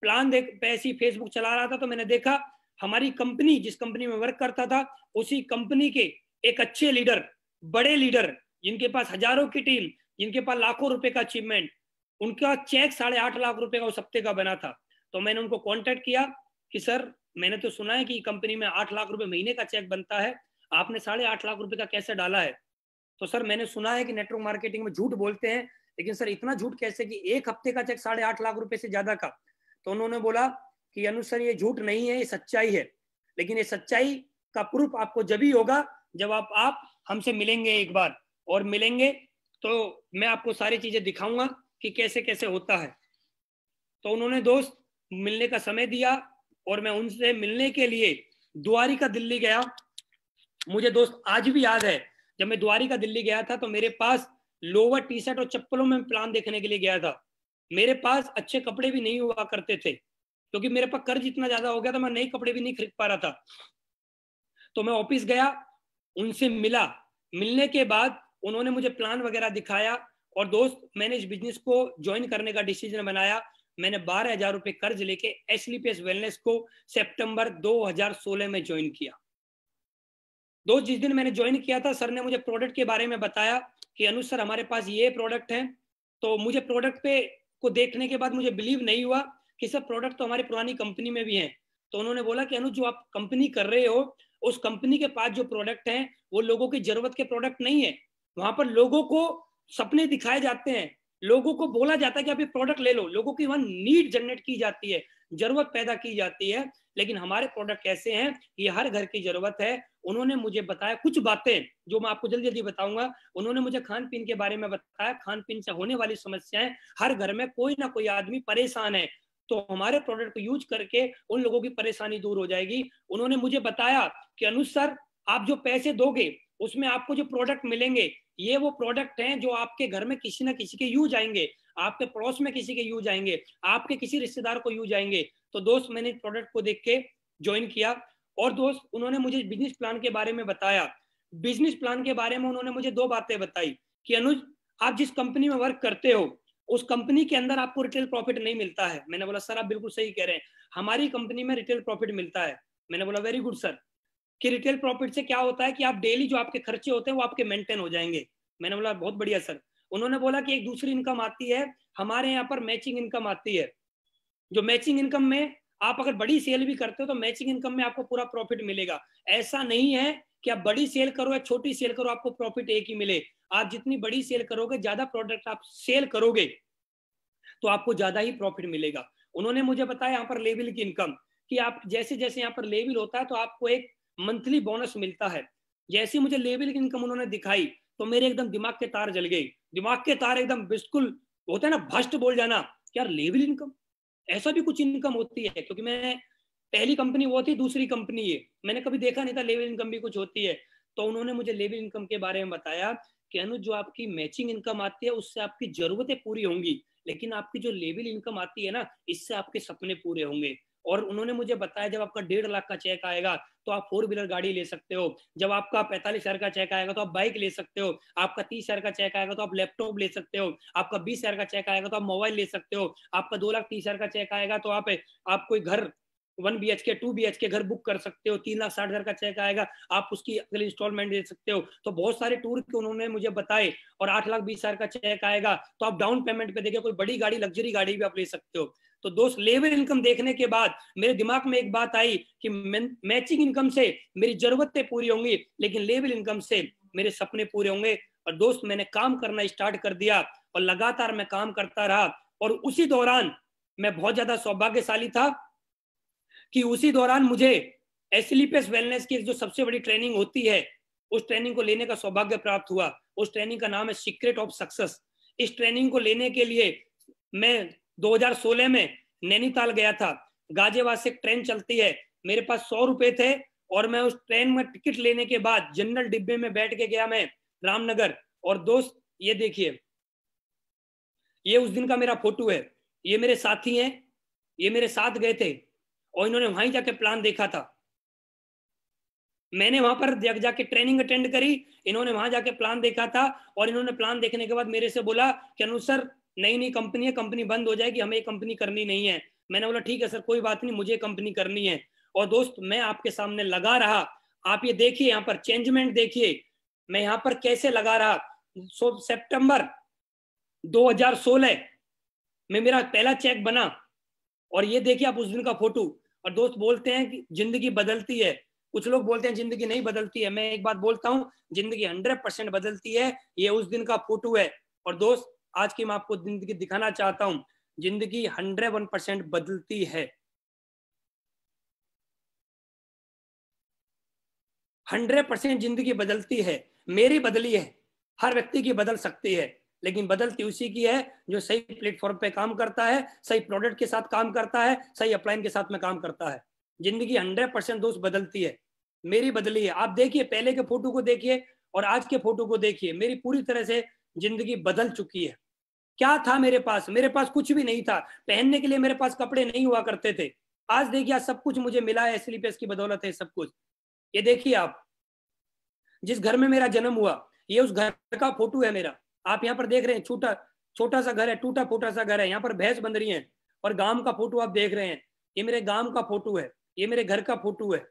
प्लान देख पैसे फेसबुक चला रहा था तो मैंने देखा हमारी कंपनी जिस कंपनी में वर्क करता था उसी कंपनी के एक अच्छे लीडर बड़े लीडर जिनके पास हजारों की टीम जिनके पास लाखों रुपए का अचीवमेंट उनका चेक साढ़े आठ लाख रुपए का उस हफ्ते का बना था तो मैंने उनको कांटेक्ट किया कि सर मैंने तो सुना है कि कंपनी में आठ लाख रुपए महीने का चेक बनता है आपने साढ़े आठ लाख रुपए का कैसे डाला है तो सर मैंने सुना है कि नेटवर्क मार्केटिंग में झूठ बोलते हैं लेकिन सर इतना झूठ कैसे कि एक हफ्ते का चेक साढ़े आठ लाख रुपए से ज्यादा का तो उन्होंने बोला कि अनु सर ये झूठ नहीं है ये सच्चाई है लेकिन ये सच्चाई का प्रूफ आपको जब ही होगा जब आप आप हमसे मिलेंगे एक बार और मिलेंगे तो मैं आपको सारी चीजें दिखाऊंगा कि कैसे कैसे होता है तो उन्होंने दोस्त मिलने का समय दिया और मैं उनसे मिलने के लिए द्वारिका दिल्ली गया मुझे दोस्त आज भी याद है जब मैं द्वारिका दिल्ली गया था तो मेरे पास लोवर टी शर्ट और चप्पलों में प्लान देखने के लिए गया था मेरे पास अच्छे कपड़े भी नहीं हुआ करते थे क्योंकि मेरे पास कर्ज इतना ज्यादा हो गया था मैं नए कपड़े भी नहीं खरीद पा रहा था तो मैं ऑफिस गया उनसे मिला मिलने के बाद उन्होंने मुझे प्लान वगैरह दिखाया और दोस्त मैंने इस बिजनेस को ज्वाइन करने का डिसीजन बनाया मैंने बारह हजार रुपए कर्ज लेके एस वेलनेस को सितंबर 2016 में ज्वाइन किया दोस्त जिस दिन मैंने ज्वाइन किया था सर ने मुझे प्रोडक्ट के बारे में बताया कि अनुज सर हमारे पास ये प्रोडक्ट है तो मुझे प्रोडक्ट पे को देखने के बाद मुझे बिलीव नहीं हुआ कि सर प्रोडक्ट तो हमारी पुरानी कंपनी में भी है तो उन्होंने बोला कि अनुज जो आप कंपनी कर रहे हो उस कंपनी के पास जो प्रोडक्ट है वो लोगों की जरूरत के प्रोडक्ट नहीं है वहां पर लोगों को सपने दिखाए जाते हैं लोगों को बोला जाता है कि आप ये प्रोडक्ट ले लो लोगों की वहां नीड जनरेट की जाती है जरूरत पैदा की जाती है लेकिन हमारे प्रोडक्ट कैसे हैं ये हर घर की जरूरत है उन्होंने मुझे बताया कुछ बातें जो मैं आपको जल्दी जल्दी बताऊंगा उन्होंने मुझे खान पीन के बारे में बताया खान पीन से होने वाली समस्याएं हर घर में कोई ना कोई आदमी परेशान है तो हमारे प्रोडक्ट को यूज करके उन लोगों की परेशानी दूर हो जाएगी उन्होंने मुझे बताया कि अनुसर आप जो पैसे दोगे उसमें आपको जो प्रोडक्ट मिलेंगे ये वो प्रोडक्ट हैं जो आपके घर में किसी ना किसी के यूज आएंगे आपके पड़ोस में किसी के यूज आएंगे आपके किसी रिश्तेदार को यूज आएंगे तो दोस्त मैंने प्रोडक्ट को देख के ज्वाइन किया और दोस्त उन्होंने मुझे बिजनेस प्लान के बारे में बताया बिजनेस प्लान के बारे में उन्होंने मुझे दो बातें बताई कि अनुज आप जिस कंपनी में वर्क करते हो उस कंपनी के अंदर आपको रिटेल प्रॉफिट नहीं मिलता है मैंने बोला सर आप बिल्कुल सही कह रहे हैं हमारी कंपनी में रिटेल प्रॉफिट मिलता है मैंने बोला वेरी गुड सर कि रिटेल प्रॉफिट से क्या होता है कि आप डेली जो आपके खर्चे होते हैं वो आपके मेंटेन हो जाएंगे मैंने बोला बहुत बढ़िया सर उन्होंने बोला कि एक दूसरी इनकम आती है हमारे यहाँ पर मैचिंग इनकम आती है जो मैचिंग इनकम में आप अगर बड़ी सेल भी करते हो तो मैचिंग इनकम में आपको पूरा प्रॉफिट मिलेगा ऐसा नहीं है कि आप बड़ी सेल करो या छोटी सेल करो आपको प्रॉफिट एक ही मिले आप जितनी बड़ी सेल करोगे ज्यादा प्रोडक्ट आप सेल करोगे तो आपको ज्यादा ही प्रॉफिट मिलेगा उन्होंने मुझे बताया यहाँ पर लेवल की इनकम कि आप जैसे जैसे यहाँ पर लेवल होता है तो आपको एक मंथली बोनस मिलता है जैसे मुझे लेवल इनकम उन्होंने दिखाई तो मेरे एकदम दिमाग के तार जल गए दिमाग के तार एकदम बिल्कुल होता है ना भ्रष्ट बोल जाना यार लेवल इनकम ऐसा भी कुछ इनकम होती है क्योंकि मैं पहली कंपनी वो थी दूसरी कंपनी ये मैंने कभी देखा नहीं था लेवल इनकम भी कुछ होती है तो उन्होंने मुझे लेवल इनकम के बारे में बताया कि अनु जो आपकी मैचिंग इनकम आती है उससे आपकी जरूरतें पूरी होंगी लेकिन आपकी जो लेवल इनकम आती है ना इससे आपके सपने पूरे होंगे और उन्होंने मुझे बताया जब आपका डेढ़ लाख का चेक आएगा तो आप फोर व्हीलर गाड़ी ले सकते हो जब आपका पैंतालीस हजार का चेक आएगा तो आप बाइक ले सकते हो आपका तीस हजार का चेक आएगा तो आप लैपटॉप ले सकते हो आपका बीस हजार का चेक आएगा तो आप मोबाइल ले सकते हो आपका दो लाख तीस हजार का चेक आएगा तो आप आप कोई घर one B H K two B H K घर बुक कर सकते हो तीन लाख साठ हजार का चेक आएगा आप उसकी अगली इंस्टॉलमेंट दे सकते हो तो बहुत सारे टूर के उन्होंने मुझे बताए और आठ लाख बीस हजार का चेक आएगा तो आप डाउन पेमेंट पे देखिए कोई बड़ी गाड़ी लग्जरी गाड़ी भी आप ले सकते हो तो दोस्त लेबर इनकम देखने के बाद मेरे दिमाग में एक बात आई कि मैचिंग इनकम से मेरी जरूरतें पूरी होंगी लेकिन लेबर इनकम से मेरे सपने पूरे होंगे और दोस्त मैंने काम करना स्टार्ट कर दिया और लगातार मैं काम करता रहा और उसी दौरान मैं बहुत ज्यादा सौभाग्यशाली था कि उसी दौरान मुझे एसलीपीएस वेलनेस की जो सबसे बड़ी ट्रेनिंग होती है उस ट्रेनिंग को लेने का सौभाग्य प्राप्त हुआ उस ट्रेनिंग का नाम है सीक्रेट ऑफ सक्सेस इस ट्रेनिंग को लेने के लिए मैं 2016 में नैनीताल गया था गाजियाबाद से ट्रेन चलती है मेरे पास सौ रुपए थे और मैं उस ट्रेन में टिकट लेने के बाद जनरल डिब्बे में बैठ के गया मैं रामनगर और दोस्त ये देखिए ये उस दिन का मेरा फोटो है ये मेरे साथी हैं ये मेरे साथ गए थे और इन्होंने वहीं जाके प्लान देखा था मैंने वहां पर जाके ट्रेनिंग अटेंड करी इन्होंने वहां जाके प्लान देखा था और इन्होंने प्लान देखने के बाद मेरे से बोला कि अनुसर नई नई कंपनी है कंपनी बंद हो जाएगी हमें कंपनी करनी नहीं है मैंने बोला ठीक है सर कोई बात नहीं मुझे कंपनी करनी है और दोस्त मैं आपके सामने लगा रहा आप ये देखिए यहाँ पर चेंजमेंट देखिए मैं यहाँ पर कैसे लगा रहा सो सितंबर 2016 में मेरा पहला चेक बना और ये देखिए आप उस दिन का फोटो और दोस्त बोलते हैं कि जिंदगी बदलती है कुछ लोग बोलते हैं जिंदगी नहीं बदलती है मैं एक बात बोलता हूँ जिंदगी हंड्रेड परसेंट बदलती है ये उस दिन का फोटो है और दोस्त आज की मैं आपको जिंदगी दिखाना चाहता हूं जिंदगी हंड्रेड वन परसेंट बदलती है हंड्रेड परसेंट जिंदगी बदलती है मेरी बदली है हर व्यक्ति की बदल सकती है लेकिन बदलती उसी की है जो सही प्लेटफॉर्म पे काम करता है सही प्रोडक्ट के साथ काम करता है सही अप्लाइन के साथ में काम करता है जिंदगी हंड्रेड परसेंट दोस्त बदलती है मेरी बदली है आप देखिए पहले के फोटो को देखिए और आज के फोटो को देखिए मेरी पूरी तरह से जिंदगी बदल चुकी है क्या था मेरे पास मेरे पास कुछ भी नहीं था पहनने के लिए मेरे पास कपड़े नहीं हुआ करते थे आज देखिए सब कुछ मुझे मिला है एसली इसकी बदौलत है सब कुछ ये देखिए आप जिस घर में मेरा जन्म हुआ ये उस घर का फोटो है मेरा आप यहाँ पर देख रहे हैं छोटा छोटा सा घर है टूटा फूटा सा घर है यहाँ पर भैंस बंद रही है और गांव का फोटो आप देख रहे हैं ये मेरे गांव का फोटो है ये मेरे घर का फोटो है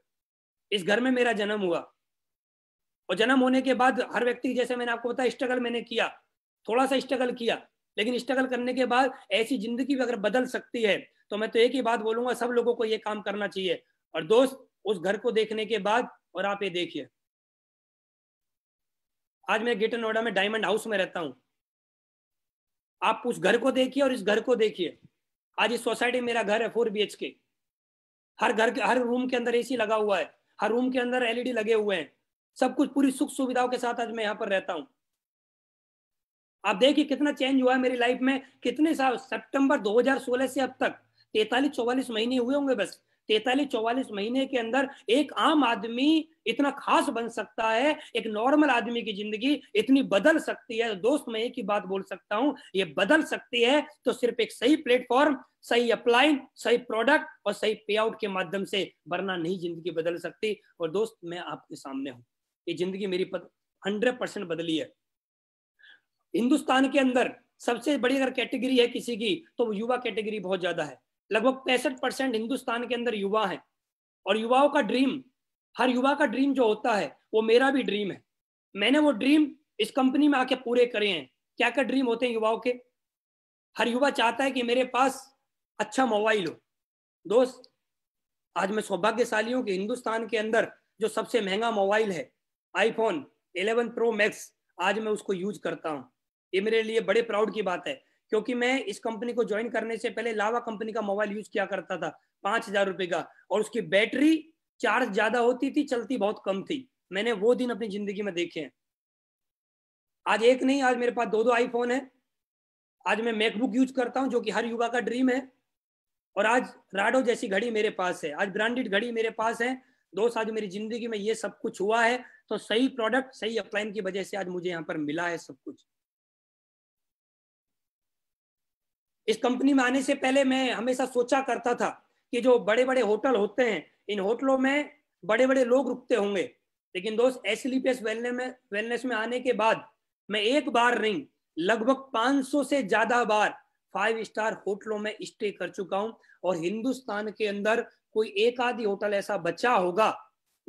इस घर में मेरा जन्म हुआ और जन्म होने के बाद हर व्यक्ति जैसे मैंने आपको बताया स्ट्रगल मैंने किया थोड़ा सा स्ट्रगल किया लेकिन स्ट्रगल करने के बाद ऐसी जिंदगी भी अगर बदल सकती है तो मैं तो एक ही बात बोलूंगा सब लोगों को ये काम करना चाहिए और दोस्त उस घर को देखने के बाद और आप ये देखिए आज मैं गेटर नोएडा में डायमंड हाउस में रहता हूँ आप उस घर को देखिए और इस घर को देखिए आज इस सोसाइटी में मेरा घर है फोर बी के हर घर के हर रूम के अंदर एसी लगा हुआ है हर रूम के अंदर एलईडी e लगे हुए हैं सब कुछ पूरी सुख सुविधाओं के साथ आज मैं यहाँ पर रहता हूँ आप देखिए कितना चेंज हुआ है मेरी लाइफ में कितने साल सितंबर 2016 से अब तक तैतालीस चौवालीस महीने हुए होंगे बस तैतालीस चौवालीस महीने के अंदर एक आम आदमी इतना खास बन सकता है एक नॉर्मल आदमी की जिंदगी इतनी बदल सकती है दोस्त मैं एक ही बात बोल सकता हूँ ये बदल सकती है तो सिर्फ एक सही प्लेटफॉर्म सही अप्लाइन सही प्रोडक्ट और सही पे आउट के माध्यम से वरना नहीं जिंदगी बदल सकती और दोस्त मैं आपके सामने हूँ ये जिंदगी मेरी हंड्रेड परसेंट बदली है हिंदुस्तान के अंदर सबसे बड़ी अगर कैटेगरी है किसी की तो वो युवा कैटेगरी बहुत ज्यादा है लगभग पैंसठ परसेंट हिंदुस्तान के अंदर युवा है और युवाओं का ड्रीम हर युवा का ड्रीम जो होता है वो मेरा भी ड्रीम है मैंने वो ड्रीम इस कंपनी में आके पूरे करे हैं क्या क्या ड्रीम होते हैं युवाओं के हर युवा चाहता है कि मेरे पास अच्छा मोबाइल हो दोस्त आज मैं सौभाग्यशाली हूँ कि हिंदुस्तान के अंदर जो सबसे महंगा मोबाइल है आईफोन 11 प्रो मैक्स आज मैं उसको यूज करता हूँ ये मेरे लिए बड़े प्राउड की बात है क्योंकि मैं इस कंपनी को ज्वाइन करने से पहले लावा कंपनी का मोबाइल यूज किया करता था पांच हजार रुपए का और उसकी बैटरी चार्ज ज्यादा होती थी चलती बहुत कम थी मैंने वो दिन अपनी जिंदगी में देखे हैं आज एक नहीं आज मेरे पास दो दो आईफोन है आज मैं मैकबुक यूज करता हूँ जो कि हर युवा का ड्रीम है और आज राडो जैसी घड़ी मेरे पास है आज ब्रांडेड घड़ी मेरे पास है दोस्त आज मेरी जिंदगी में ये सब कुछ हुआ है तो सही प्रोडक्ट सही अपलाइन की वजह से आज मुझे यहाँ पर मिला है सब कुछ इस कंपनी में आने से पहले मैं हमेशा सोचा करता था कि जो बड़े बड़े होटल होते हैं इन होटलों में बड़े बड़े लोग रुकते होंगे लेकिन दोस्त एस वेलनेस में वेलनेस में आने के बाद मैं एक बार नहीं लगभग 500 से ज्यादा बार फाइव स्टार होटलों में स्टे कर चुका हूं और हिंदुस्तान के अंदर कोई एक आधी होटल ऐसा बचा होगा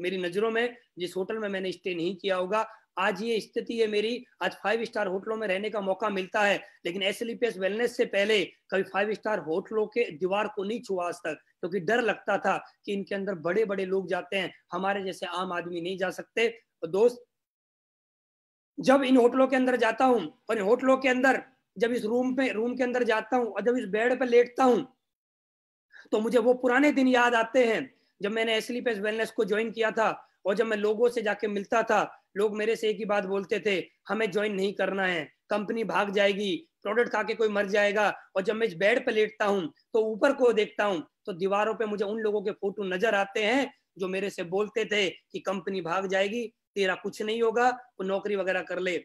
मेरी नजरों में जिस होटल में मैंने स्टे नहीं किया होगा आज ये स्थिति है मेरी आज फाइव स्टार होटलों में रहने का मौका मिलता है लेकिन एस वेलनेस से पहले कभी फाइव स्टार होटलों के दीवार को नहीं छुआ आज तक क्योंकि तो डर लगता था कि इनके अंदर बड़े बड़े लोग जाते हैं हमारे जैसे आम आदमी नहीं जा सकते तो दोस्त जब इन होटलों के अंदर जाता हूँ और इन होटलों के अंदर जब इस रूम पे रूम के अंदर जाता हूँ और जब इस बेड पर लेटता हूँ तो मुझे वो पुराने दिन याद आते हैं जब मैंने एसली पेस वेलनेस को ज्वाइन किया था और जब मैं लोगों से जाके मिलता था लोग मेरे से एक ही बात बोलते थे हमें ज्वाइन नहीं करना है कंपनी भाग जाएगी प्रोडक्ट खा के कोई मर जाएगा और जब मैं बेड पर लेटता हूँ तो ऊपर को देखता हूँ तो दीवारों पे मुझे उन लोगों के फोटो नजर आते हैं जो मेरे से बोलते थे कि कंपनी भाग जाएगी तेरा कुछ नहीं होगा वो नौकरी वगैरह कर ले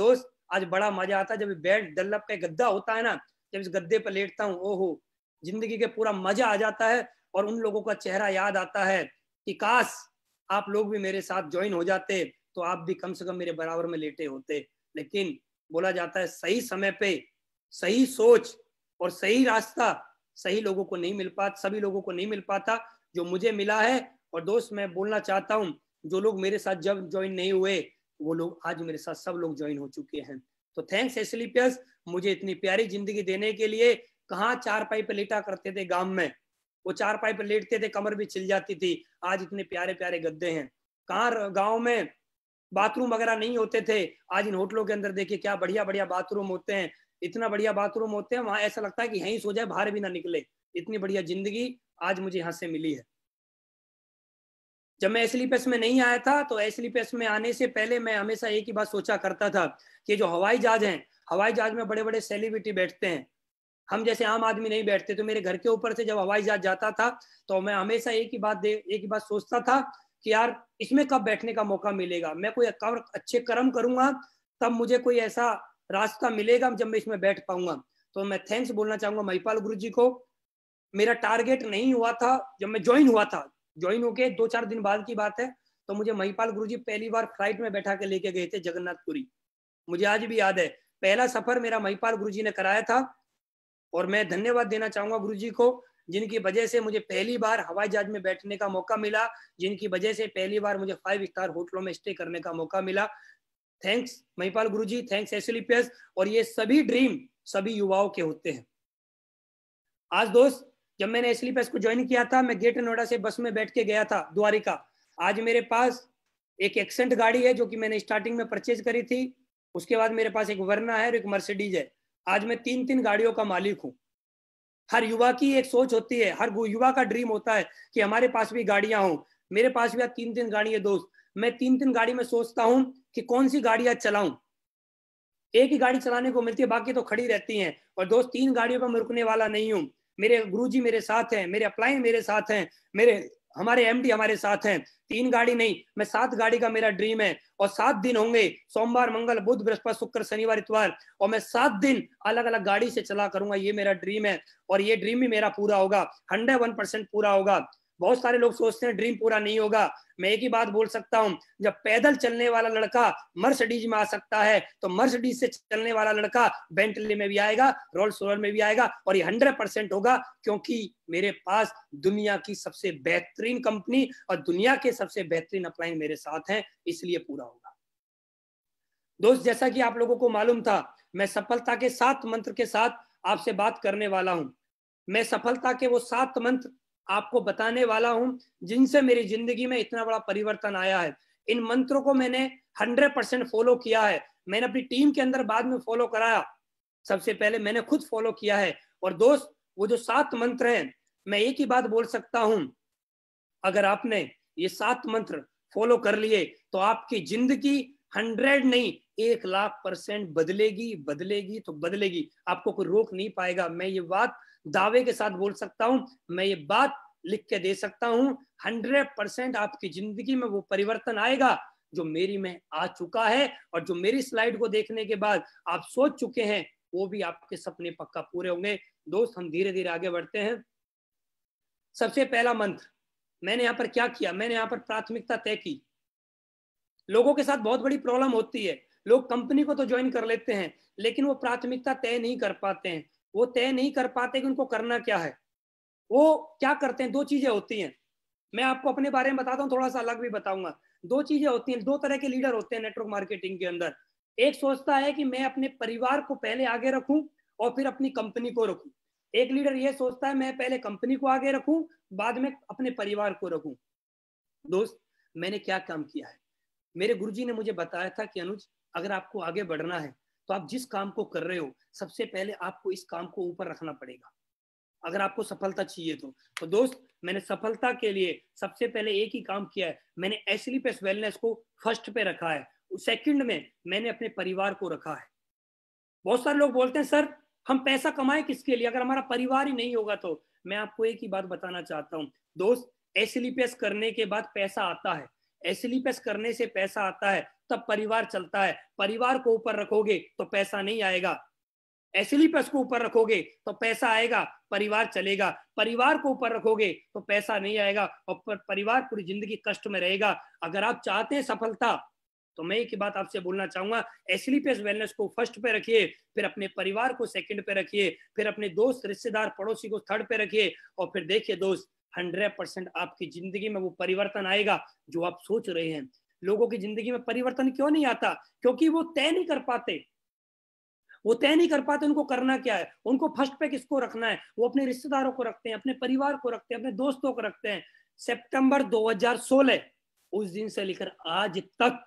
दोस्त आज बड़ा मजा आता है जब बेड डल्लप का गद्दा होता है ना जब इस गद्दे पर लेटता हूँ ओहो जिंदगी के पूरा मजा आ जाता है और उन लोगों का चेहरा याद आता है कि काश आप लोग भी मेरे साथ ज्वाइन हो जाते तो आप भी कम से कम मेरे बराबर में लेटे होते लेकिन बोला जाता है सही समय पे सही सोच और सही रास्ता सही लोगों को नहीं मिल पाता सभी लोगों को नहीं मिल पाता जो मुझे मिला है और दोस्त मैं बोलना चाहता हूँ जो लोग मेरे साथ जब ज्वाइन नहीं हुए वो लोग आज मेरे साथ सब लोग ज्वाइन हो चुके हैं तो थैंक्स एसलिपियस मुझे इतनी प्यारी जिंदगी देने के लिए कहाँ चार पाई पर लेटा करते थे गांव में वो चार पाई पर लेटते थे कमर भी छिल जाती थी आज इतने प्यारे प्यारे गद्दे हैं कहा गांव में बाथरूम वगैरह नहीं होते थे आज इन होटलों के अंदर देखिए क्या बढ़िया बढ़िया बाथरूम होते हैं इतना बढ़िया बाथरूम होते हैं वहां ऐसा लगता है कि यहीं सो जाए बाहर भी ना निकले इतनी बढ़िया जिंदगी आज मुझे यहाँ से मिली है जब मैं एसलीपेस में नहीं आया था तो एसलीपेस में आने से पहले मैं हमेशा एक ही बात सोचा करता था कि जो हवाई जहाज हैं हवाई जहाज में बड़े बड़े सेलिब्रिटी बैठते हैं हम जैसे आम आदमी नहीं बैठते तो मेरे घर के ऊपर से जब हवाई जहाज जाता था तो मैं हमेशा एक ही बात दे एक ही बात सोचता था कि यार इसमें कब बैठने का मौका मिलेगा मैं कोई अच्छे कर्म करूंगा तब मुझे कोई ऐसा रास्ता मिलेगा जब मैं इसमें बैठ पाऊंगा तो मैं थैंक्स बोलना चाहूंगा महिपाल गुरु जी को मेरा टारगेट नहीं हुआ था जब मैं ज्वाइन हुआ था ज्वाइन होके दो चार दिन बाद की बात है तो मुझे महिपाल गुरु जी पहली बार फ्लाइट में बैठा के लेके गए थे जगन्नाथपुरी मुझे आज भी याद है पहला सफर मेरा महिपाल गुरु जी ने कराया था और मैं धन्यवाद देना चाहूंगा गुरु जी को जिनकी वजह से मुझे पहली बार हवाई जहाज में बैठने का मौका मिला जिनकी वजह से पहली बार मुझे फाइव स्टार होटलों में स्टे करने का मौका मिला थैंक्स महिपाल गुरु जी थैंक्स एसिलीपियस और ये सभी ड्रीम सभी युवाओं के होते हैं आज दोस्त जब मैंने एसिलीपियस e को ज्वाइन किया था मैं ग्रेटर नोएडा से बस में बैठ के गया था द्वारिका आज मेरे पास एक एक्सेंट गाड़ी है जो कि मैंने स्टार्टिंग में परचेज करी थी उसके बाद मेरे पास एक वर्ना है और एक मर्सिडीज है आज मैं तीन तीन गाड़ियों का मालिक हूँ हर युवा की एक सोच होती है हर युवा का ड्रीम होता है कि हमारे पास भी गाड़ियां हों मेरे पास भी तीन तीन गाड़ी है दोस्त मैं तीन तीन गाड़ी में सोचता हूँ कि कौन सी गाड़ी आज चलाऊं एक ही गाड़ी चलाने को मिलती है बाकी तो खड़ी रहती हैं और दोस्त तीन गाड़ियों पर मैं रुकने वाला नहीं हूँ मेरे गुरुजी मेरे साथ हैं मेरे अप्लाई मेरे साथ हैं मेरे हमारे एमडी हमारे साथ हैं तीन गाड़ी नहीं मैं सात गाड़ी का मेरा ड्रीम है और सात दिन होंगे सोमवार मंगल बुध बृहस्पति शुक्र शनिवार इतवार और मैं सात दिन अलग अलग गाड़ी से चला करूंगा ये मेरा ड्रीम है और ये ड्रीम भी मेरा पूरा होगा हंड्रेड वन परसेंट पूरा होगा बहुत सारे लोग सोचते हैं ड्रीम पूरा नहीं होगा मैं एक ही बात बोल सकता हूं जब पैदल चलने वाला लड़का मर्सडीज में आ सकता है तो मर्सडीज से चलने वाला लड़का बेंटले में भी आएगा रोल सोलर में भी आएगा और ये हंड्रेड परसेंट होगा क्योंकि मेरे पास दुनिया की सबसे बेहतरीन कंपनी और दुनिया के सबसे बेहतरीन अपलाइन मेरे साथ हैं इसलिए पूरा होगा दोस्त जैसा कि आप लोगों को मालूम था मैं सफलता के सात मंत्र के साथ आपसे बात करने वाला हूं मैं सफलता के वो सात मंत्र आपको बताने वाला हूँ जिनसे मेरी जिंदगी में इतना बड़ा परिवर्तन आया है इन मंत्रों को मैंने हंड्रेड परसेंट फॉलो किया है मैंने अपनी टीम के अंदर बाद में फॉलो कराया सबसे पहले मैंने खुद फॉलो किया है और दोस्त वो जो सात मंत्र हैं मैं एक ही बात बोल सकता हूं अगर आपने ये सात मंत्र फॉलो कर लिए तो आपकी जिंदगी हंड्रेड नहीं एक लाख परसेंट बदलेगी बदलेगी तो बदलेगी आपको कोई रोक नहीं पाएगा मैं ये बात दावे के साथ बोल सकता हूं मैं ये बात लिख के दे सकता हूँ हंड्रेड परसेंट आपकी जिंदगी में वो परिवर्तन आएगा जो मेरी में आ चुका है और जो मेरी स्लाइड को देखने के बाद आप सोच चुके हैं वो भी आपके सपने पक्का पूरे होंगे दोस्त हम धीरे धीरे आगे बढ़ते हैं सबसे पहला मंत्र मैंने यहाँ पर क्या किया मैंने यहाँ पर प्राथमिकता तय की लोगों के साथ बहुत बड़ी प्रॉब्लम होती है लोग कंपनी को तो ज्वाइन कर लेते हैं लेकिन वो प्राथमिकता तय नहीं कर पाते हैं वो तय नहीं कर पाते कि उनको करना क्या है वो क्या करते हैं दो चीजें होती हैं मैं आपको अपने बारे में बताता हूँ थोड़ा सा अलग भी बताऊंगा दो चीजें होती हैं दो तरह के लीडर होते हैं नेटवर्क मार्केटिंग के अंदर एक सोचता है कि मैं अपने परिवार को पहले आगे रखूं और फिर अपनी कंपनी को रखूं एक लीडर यह सोचता है मैं पहले कंपनी को आगे रखूं बाद में अपने परिवार को रखूं दोस्त मैंने क्या काम किया है मेरे गुरुजी ने मुझे बताया था कि अनुज अगर आपको आगे बढ़ना है तो आप जिस काम को कर रहे हो सबसे पहले आपको इस काम को ऊपर रखना पड़ेगा अगर आपको सफलता चाहिए तो तो दोस्त मैंने सफलता के लिए सबसे पहले एक ही काम किया है मैंने एसलीपेस वेलनेस को फर्स्ट पे रखा है सेकंड में मैंने अपने परिवार को रखा है बहुत सारे लोग बोलते हैं सर हम पैसा कमाए किसके लिए अगर हमारा परिवार ही नहीं होगा तो मैं आपको एक ही बात बताना चाहता हूँ दोस्त एसलीपीएस करने के बाद पैसा आता है एसलीपीएस करने से पैसा आता है तब परिवार चलता है परिवार को ऊपर रखोगे तो पैसा नहीं आएगा एसिलिपस को ऊपर रखोगे तो पैसा आएगा परिवार चलेगा परिवार को ऊपर रखोगे तो पैसा नहीं आएगा और परिवार पूरी जिंदगी कष्ट में रहेगा अगर आप चाहते हैं सफलता तो मैं एक बात आपसे बोलना चाहूंगा एसिलीपियस वेलनेस को फर्स्ट पे रखिए फिर अपने परिवार को सेकंड पे रखिए फिर अपने दोस्त रिश्तेदार पड़ोसी को थर्ड पे रखिए और फिर देखिए दोस्त हंड्रेड परसेंट आपकी जिंदगी में वो परिवर्तन आएगा जो आप सोच रहे हैं लोगों की जिंदगी में परिवर्तन क्यों नहीं आता क्योंकि वो तय नहीं कर पाते वो तय नहीं कर पाते उनको करना क्या है उनको फर्स्ट पे किसको रखना है वो अपने रिश्तेदारों को रखते हैं अपने परिवार को रखते हैं अपने दोस्तों को रखते हैं सितंबर 2016 उस दिन से लेकर आज तक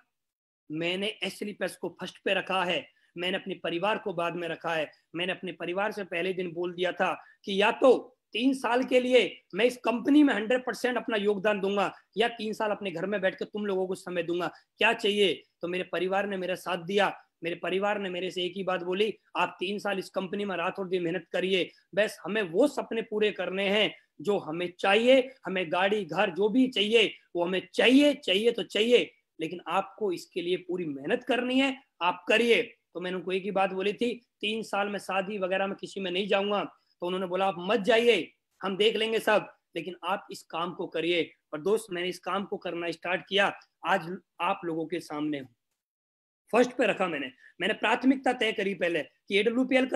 मैंने एस पेस को फर्स्ट पे रखा है मैंने अपने परिवार को बाद में रखा है मैंने अपने परिवार से पहले दिन बोल दिया था कि या तो तीन साल के लिए मैं इस कंपनी में हंड्रेड परसेंट अपना योगदान दूंगा या तीन साल अपने घर में बैठ कर तुम लोगों को समय दूंगा क्या चाहिए तो मेरे परिवार ने मेरा साथ दिया मेरे परिवार ने मेरे से एक ही बात बोली आप तीन साल इस कंपनी में रात और दिन मेहनत करिए बस हमें वो सपने पूरे करने हैं जो हमें चाहिए हमें गाड़ी घर जो भी चाहिए वो हमें चाहिए चाहिए तो चाहिए लेकिन आपको इसके लिए पूरी मेहनत करनी है आप करिए तो मैंने उनको एक ही बात बोली थी तीन साल में शादी वगैरह में किसी में नहीं जाऊंगा तो उन्होंने बोला आप मत जाइए हम देख लेंगे सब लेकिन आप इस काम को करिए और दोस्त मैंने इस काम को करना स्टार्ट किया आज आप लोगों के सामने हूँ फर्स्ट पे रखा मैंने मैंने प्राथमिकता तय करी पहले कि एडब्ल्यू पी एल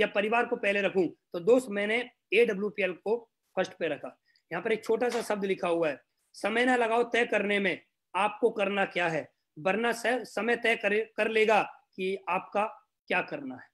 या परिवार को पहले रखूं तो दोस्त मैंने ए डब्ल्यू पी एल को फर्स्ट पे रखा यहाँ पर एक छोटा सा शब्द लिखा हुआ है समय ना लगाओ तय करने में आपको करना क्या है वरना समय तय कर लेगा कि आपका क्या करना है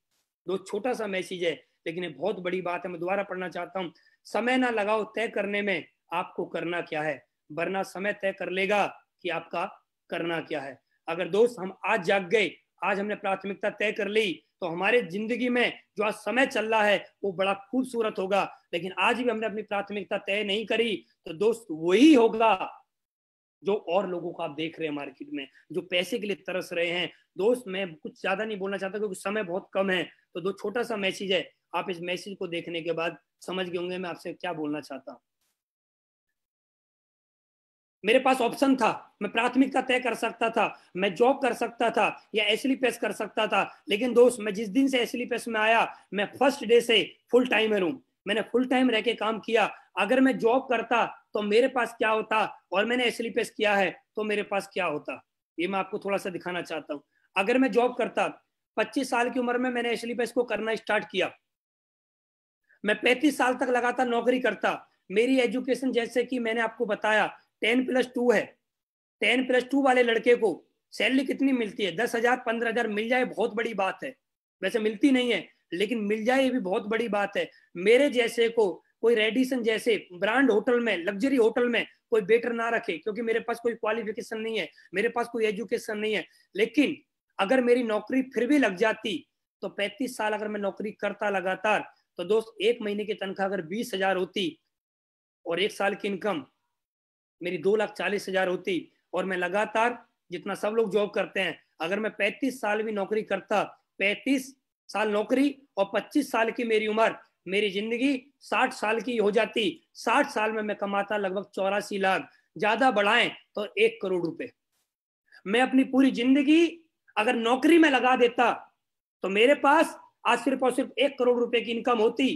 दोस्त छोटा सा मैसेज है लेकिन ये बहुत बड़ी बात है मैं दोबारा पढ़ना चाहता हूँ समय ना लगाओ तय करने में आपको करना क्या है वरना समय तय कर लेगा कि आपका करना क्या है अगर दोस्त हम आज जाग गए आज हमने प्राथमिकता तय कर ली तो हमारे जिंदगी में जो आज समय चल रहा है वो बड़ा खूबसूरत होगा लेकिन आज भी हमने अपनी प्राथमिकता तय नहीं करी तो दोस्त वही होगा जो और लोगों को आप देख रहे हैं मार्केट में जो पैसे के लिए तरस रहे हैं दोस्त मैं कुछ ज्यादा नहीं बोलना चाहता क्योंकि समय बहुत कम है तो दो छोटा सा मैसेज है आप इस मैसेज को देखने के बाद समझ गए होंगे मैं आपसे क्या बोलना चाहता हूँ मेरे पास ऑप्शन था मैं प्राथमिकता तय कर सकता था मैं जॉब कर सकता था या एसली पेस कर सकता था लेकिन दोस्त मैं जिस दिन से एसली पेस में आया मैं फर्स्ट डे से फुल टाइमर हूँ मैंने फुल टाइम रह के काम किया अगर मैं जॉब करता तो मेरे पास क्या होता और मैंने एसली पेस किया है तो मेरे पास क्या होता ये मैं आपको थोड़ा सा दिखाना चाहता हूँ अगर मैं जॉब करता पच्चीस साल की उम्र में मैंने एसली पेस को करना स्टार्ट किया मैं पैंतीस साल तक लगातार नौकरी करता मेरी एजुकेशन जैसे कि मैंने आपको बताया टेन प्लस टू है टेन प्लस टू वाले लड़के को सैलरी कितनी मिलती है दस हजार पंद्रह हजार मिल जाए बहुत बड़ी बात है वैसे मिलती नहीं है लेकिन मिल जाए ये भी बहुत बड़ी बात है मेरे जैसे को कोई रेडिसन जैसे ब्रांड होटल में लग्जरी होटल में कोई बेटर ना रखे क्योंकि मेरे पास कोई क्वालिफिकेशन नहीं है मेरे पास कोई एजुकेशन नहीं है लेकिन अगर मेरी नौकरी फिर भी लग जाती तो पैंतीस साल अगर मैं नौकरी करता लगातार तो दोस्त एक महीने की तनख्वाह अगर बीस हजार होती और एक साल की इनकम मेरी दो लाख चालीस हजार होती और मैं लगातार जितना सब लोग जॉब करते हैं अगर मैं पैंतीस साल भी नौकरी करता पैंतीस साल नौकरी और पच्चीस साल की मेरी उम्र मेरी जिंदगी साठ साल की हो जाती साठ साल में मैं कमाता लगभग चौरासी लाख ज्यादा बढ़ाएं तो एक करोड़ रुपए मैं अपनी पूरी जिंदगी अगर नौकरी में लगा देता तो मेरे पास आज सिर्फ और सिर्फ एक करोड़ रुपए की इनकम होती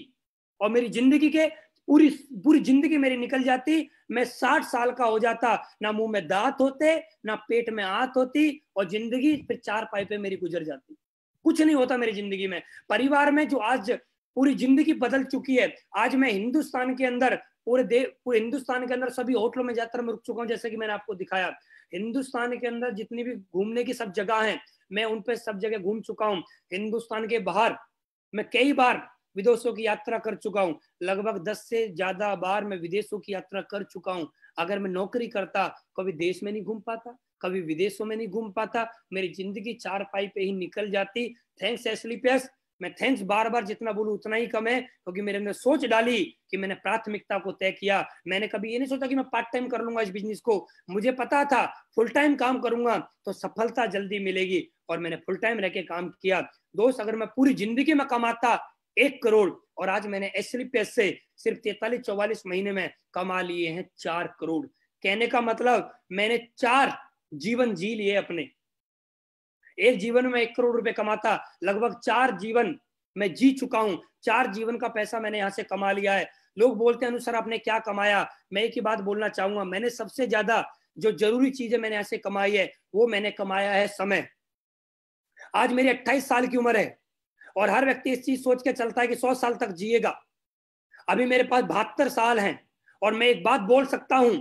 और मेरी जिंदगी के पूरी पूरी जिंदगी मेरी निकल जाती मैं साठ साल का हो जाता ना मुंह में दांत होते ना पेट में आंत होती और जिंदगी फिर चार पाई पे मेरी गुजर जाती कुछ नहीं होता मेरी जिंदगी में परिवार में जो आज पूरी जिंदगी बदल चुकी है आज मैं हिंदुस्तान के अंदर पूरे देश पूरे हिंदुस्तान के अंदर सभी होटलों में जाकर मैं रुक चुका हूँ जैसे कि मैंने आपको दिखाया हिंदुस्तान के अंदर जितनी भी घूमने की सब जगह है मैं उन पर सब जगह घूम चुका हूँ हिंदुस्तान के बाहर मैं कई बार विदेशों की यात्रा कर चुका हूँ लगभग दस से ज्यादा बार मैं विदेशों की यात्रा कर चुका हूँ अगर मैं नौकरी करता कभी देश में नहीं घूम पाता कभी विदेशों में नहीं घूम पाता मेरी जिंदगी चार पाई पे ही निकल जाती थैंक्स एसलीपीएस मैं थैंक्स बार बार जितना बोलू उतना ही कम है क्योंकि मेरे अंदर सोच डाली कि मैंने प्राथमिकता को तय किया मैंने कभी ये नहीं सोचा कि मैं पार्ट टाइम कर लूंगा इस बिजनेस को मुझे पता था फुल टाइम काम करूंगा तो सफलता जल्दी मिलेगी और मैंने फुल टाइम रह के काम किया दोस्त अगर मैं पूरी जिंदगी में कमाता एक करोड़ और आज मैंने एस से सिर्फ तैतालीस चौवालीस महीने में कमा लिए हैं चार करोड़ कहने का मतलब मैंने चार जीवन जी लिए अपने एक जीवन में एक करोड़ रुपए कमाता लगभग चार जीवन मैं जी चुका हूँ चार जीवन का पैसा मैंने यहाँ से कमा लिया है लोग बोलते हैं अनुसार आपने क्या कमाया मैं एक ही बात बोलना चाहूंगा मैंने सबसे ज्यादा जो जरूरी चीजें मैंने यहाँ से कमाई है वो मैंने कमाया है समय आज मेरी अट्ठाईस साल की उम्र है और हर व्यक्ति इस चीज सोच के चलता है कि सौ साल तक जिएगा अभी मेरे पास बहत्तर साल हैं और मैं एक बात बोल सकता हूं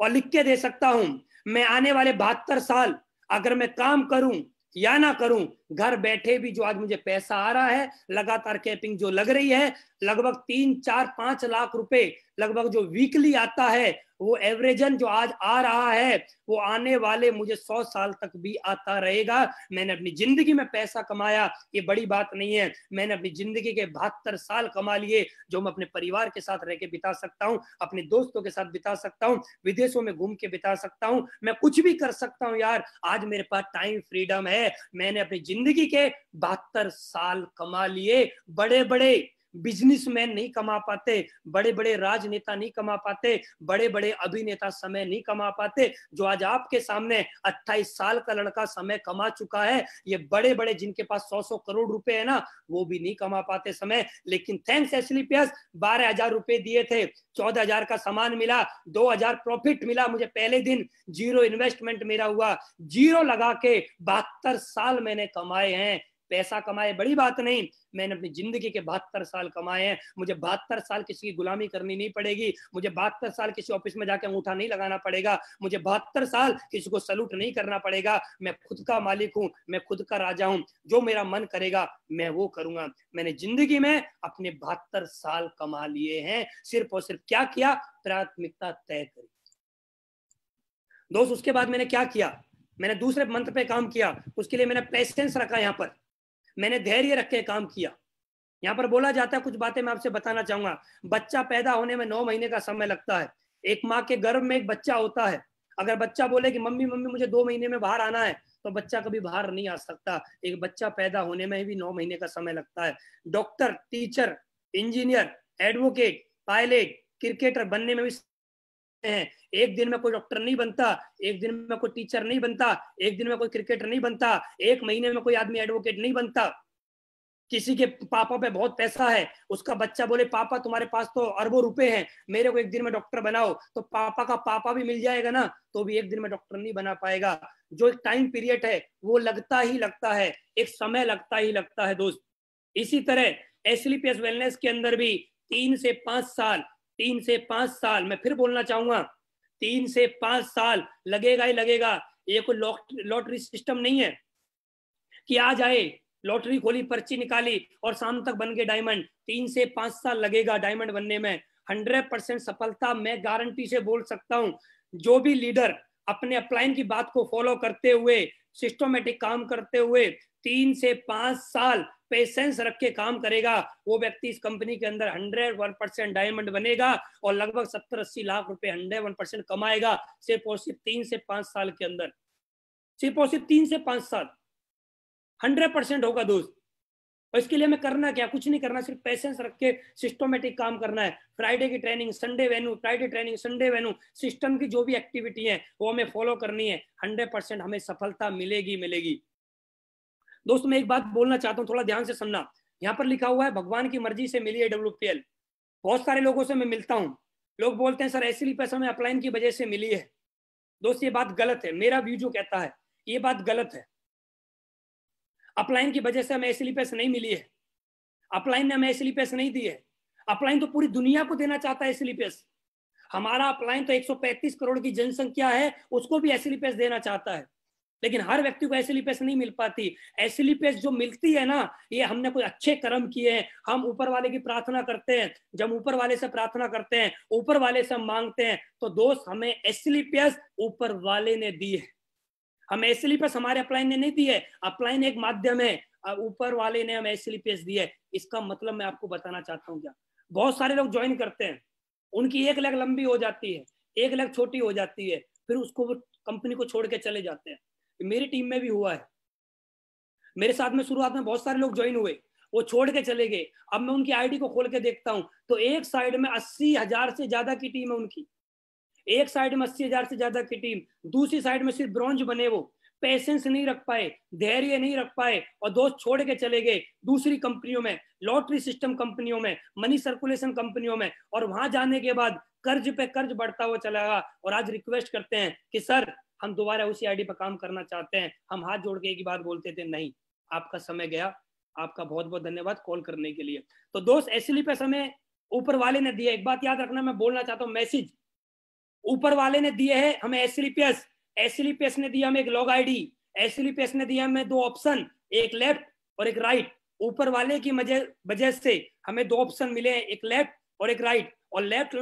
और लिख के दे सकता हूं मैं आने वाले बहत्तर साल अगर मैं काम करूं या ना करूं घर बैठे भी जो आज मुझे पैसा आ रहा है लगातार कैपिंग जो लग रही है लगभग तीन चार पांच लाख रुपए लगभग जो वीकली आता है वो एवरेजन जो आज आ रहा है वो आने वाले मुझे सौ साल तक भी आता रहेगा मैंने अपनी जिंदगी में पैसा कमाया ये बड़ी बात नहीं है मैंने अपनी जिंदगी के बहत्तर साल कमा लिए जो मैं अपने परिवार के साथ रह के बिता सकता हूँ अपने दोस्तों के साथ बिता सकता हूँ विदेशों में घूम के बिता सकता हूँ मैं कुछ भी कर सकता हूँ यार आज मेरे पास टाइम फ्रीडम है मैंने अपनी जिंदगी जिंदगी के बहत्तर साल कमा लिए बड़े बड़े बिजनेसमैन नहीं कमा पाते बड़े बड़े राजनेता नहीं कमा पाते बड़े बड़े अभिनेता समय नहीं कमा पाते जो आज आपके सामने 28 साल का लड़का समय कमा चुका है ये बड़े बड़े जिनके पास सौ सौ करोड़ रुपए है ना वो भी नहीं कमा पाते समय लेकिन थैंक्स एसली प्यास बारह हजार रुपए दिए थे चौदह हजार का सामान मिला दो हजार प्रॉफिट मिला मुझे पहले दिन जीरो इन्वेस्टमेंट मेरा हुआ जीरो लगा के बहत्तर साल मैंने कमाए हैं पैसा कमाए बड़ी बात नहीं मैंने अपनी जिंदगी के बहत्तर साल कमाए हैं मुझे बहत्तर साल किसी की गुलामी करनी नहीं पड़ेगी मुझे बहत्तर साल किसी ऑफिस में जाकर अंगूठा नहीं लगाना पड़ेगा मुझे बहत्तर साल किसी को सल्यूट नहीं करना पड़ेगा मैं खुद का मालिक हूँ मैं खुद का राजा हूँ जो मेरा मन करेगा मैं वो करूंगा मैंने जिंदगी में अपने बहत्तर साल कमा लिए हैं सिर्फ और सिर्फ क्या किया प्राथमिकता तय करी दोस्त उसके बाद मैंने क्या किया मैंने दूसरे मंत्र पे काम किया उसके लिए मैंने पेशेंस रखा यहाँ पर मैंने धैर्य रख के काम किया यहाँ पर बोला जाता है कुछ बातें मैं आपसे बताना चाहूंगा बच्चा पैदा होने में नौ महीने का समय लगता है एक माँ के गर्भ में एक बच्चा होता है अगर बच्चा बोले कि मम्मी मम्मी मुझे दो महीने में बाहर आना है तो बच्चा कभी बाहर नहीं आ सकता एक बच्चा पैदा होने में भी नौ महीने का समय लगता है doctor teacher engineer advocate pilot cricketer बनने में भी हैं एक दिन में कोई डॉक्टर नहीं बनता एक दिन में कोई टीचर नहीं बनता एक दिन में कोई क्रिकेटर नहीं बनता एक महीने में कोई आदमी एडवोकेट नहीं बनता किसी के पापा पे बहुत पैसा है उसका बच्चा बोले पापा तुम्हारे पास तो अरबों रुपए हैं मेरे को एक दिन में डॉक्टर बनाओ तो पापा का पापा भी मिल जाएगा ना तो भी एक दिन में डॉक्टर नहीं बना पाएगा जो एक टाइम पीरियड है वो लगता ही लगता है एक समय लगता ही लगता है दोस्त इसी तरह एसलीपीएस वेलनेस के अंदर भी तीन से पांच साल तीन से पांच साल मैं फिर बोलना चाहूंगा तीन से पांच साल लगेगा ही लगेगा ये कोई लॉटरी सिस्टम नहीं है कि आज आए लॉटरी खोली पर्ची निकाली और शाम तक बन गए डायमंड तीन से पांच साल लगेगा डायमंड बनने में हंड्रेड परसेंट सफलता मैं गारंटी से बोल सकता हूं जो भी लीडर अपने अपलाइन की बात को फॉलो करते हुए सिस्टोमेटिक काम करते हुए तीन से पांच साल पेशेंस रख के काम करेगा वो व्यक्ति इस कंपनी के अंदर हंड्रेड वन परसेंट डायमंड बनेगा और लगभग सत्तर अस्सी लाख रुपए हंड्रेड वन परसेंट कमाएगा सिर्फ और सिर्फ तीन से पांच साल के अंदर सिर्फ और सिर्फ तीन से पांच साल हंड्रेड परसेंट होगा दोस्त और इसके लिए हमें करना क्या कुछ नहीं करना सिर्फ पेशेंस रख के सिस्टोमेटिक काम करना है फ्राइडे की training Sunday venue Friday training Sunday venue system की जो भी एक्टिविटी है वो हमें फॉलो करनी है हंड्रेड परसेंट हमें सफलता मिलेगी मिलेगी दोस्तों मैं एक बात बोलना चाहता हूँ थोड़ा ध्यान से सुनना यहाँ पर लिखा हुआ है भगवान की मर्जी से मिली है डब्ल्यू बहुत सारे लोगों से मैं मिलता हूँ लोग बोलते हैं सर ऐसी पैसा हमें अपलाइन की वजह से मिली है दोस्त ये बात गलत है मेरा व्यू जो कहता है ये बात गलत है अपलाइन की वजह से हमें ऐसी पैसे नहीं मिली है अपलाइन ने हमें ऐसी पैसे नहीं दिए है अपलाइन तो पूरी दुनिया को देना चाहता है ऐसी पैसे हमारा अपलाइन तो 135 करोड़ की जनसंख्या है उसको भी पैसे देना चाहता है लेकिन हर व्यक्ति को ऐसी लिपेस नहीं मिल पाती ऐसी लिपेस जो मिलती है ना ये हमने कोई अच्छे कर्म किए हैं हम ऊपर वाले की प्रार्थना करते हैं जब ऊपर वाले से प्रार्थना करते हैं ऊपर वाले से हम मांगते हैं तो दोस्त हमें लिपेस ऊपर वाले ने दी है ऐसी लिपेस हमारे अपलाइन ने नहीं दी है अपलाइन एक माध्यम है ऊपर वाले ने ऐसी लिपेस दी है इसका मतलब मैं आपको बताना चाहता हूँ क्या बहुत सारे लोग ज्वाइन करते हैं उनकी एक लग लंबी हो जाती है एक लग छोटी हो जाती है फिर उसको वो कंपनी को छोड़ के चले जाते हैं मेरी टीम में भी हुआ है मेरे साथ में शुरुआत में बहुत सारे लोग ज्वाइन हुए वो छोड़ के चले गए अब मैं उनकी आईडी को खोल के देखता हूँ तो एक साइड में अस्सी हजार से ज्यादा की टीम है उनकी एक साइड में अस्सी हजार से ज्यादा की टीम दूसरी साइड में सिर्फ ब्रॉन्ज बने वो पेशेंस नहीं रख पाए धैर्य नहीं रख पाए और दोस्त छोड़ के चले गए दूसरी कंपनियों में लॉटरी सिस्टम कंपनियों में मनी सर्कुलेशन कंपनियों में और वहां जाने के बाद कर्ज पे कर्ज बढ़ता हुआ चला गया और आज रिक्वेस्ट करते हैं कि सर हम दोबारा उसी आईडी पर काम करना चाहते हैं हम हाथ जोड़ के एक ही बात बोलते थे नहीं आपका समय गया आपका बहुत बहुत धन्यवाद कॉल करने के लिए तो दोस्त इसलिए पैसा समय ऊपर वाले ने दिया एक बात याद रखना मैं बोलना चाहता हूँ मैसेज ऊपर वाले ने दिए है हमें एसलीपीएस एसलीपीएस ने दिया हमें एक लॉग आईडी एसलीपीएस ने दिया हमें दो ऑप्शन एक लेफ्ट और एक राइट ऊपर वाले की वजह से हमें दो ऑप्शन मिले हैं एक लेफ्ट और एक राइट और लेफ्ट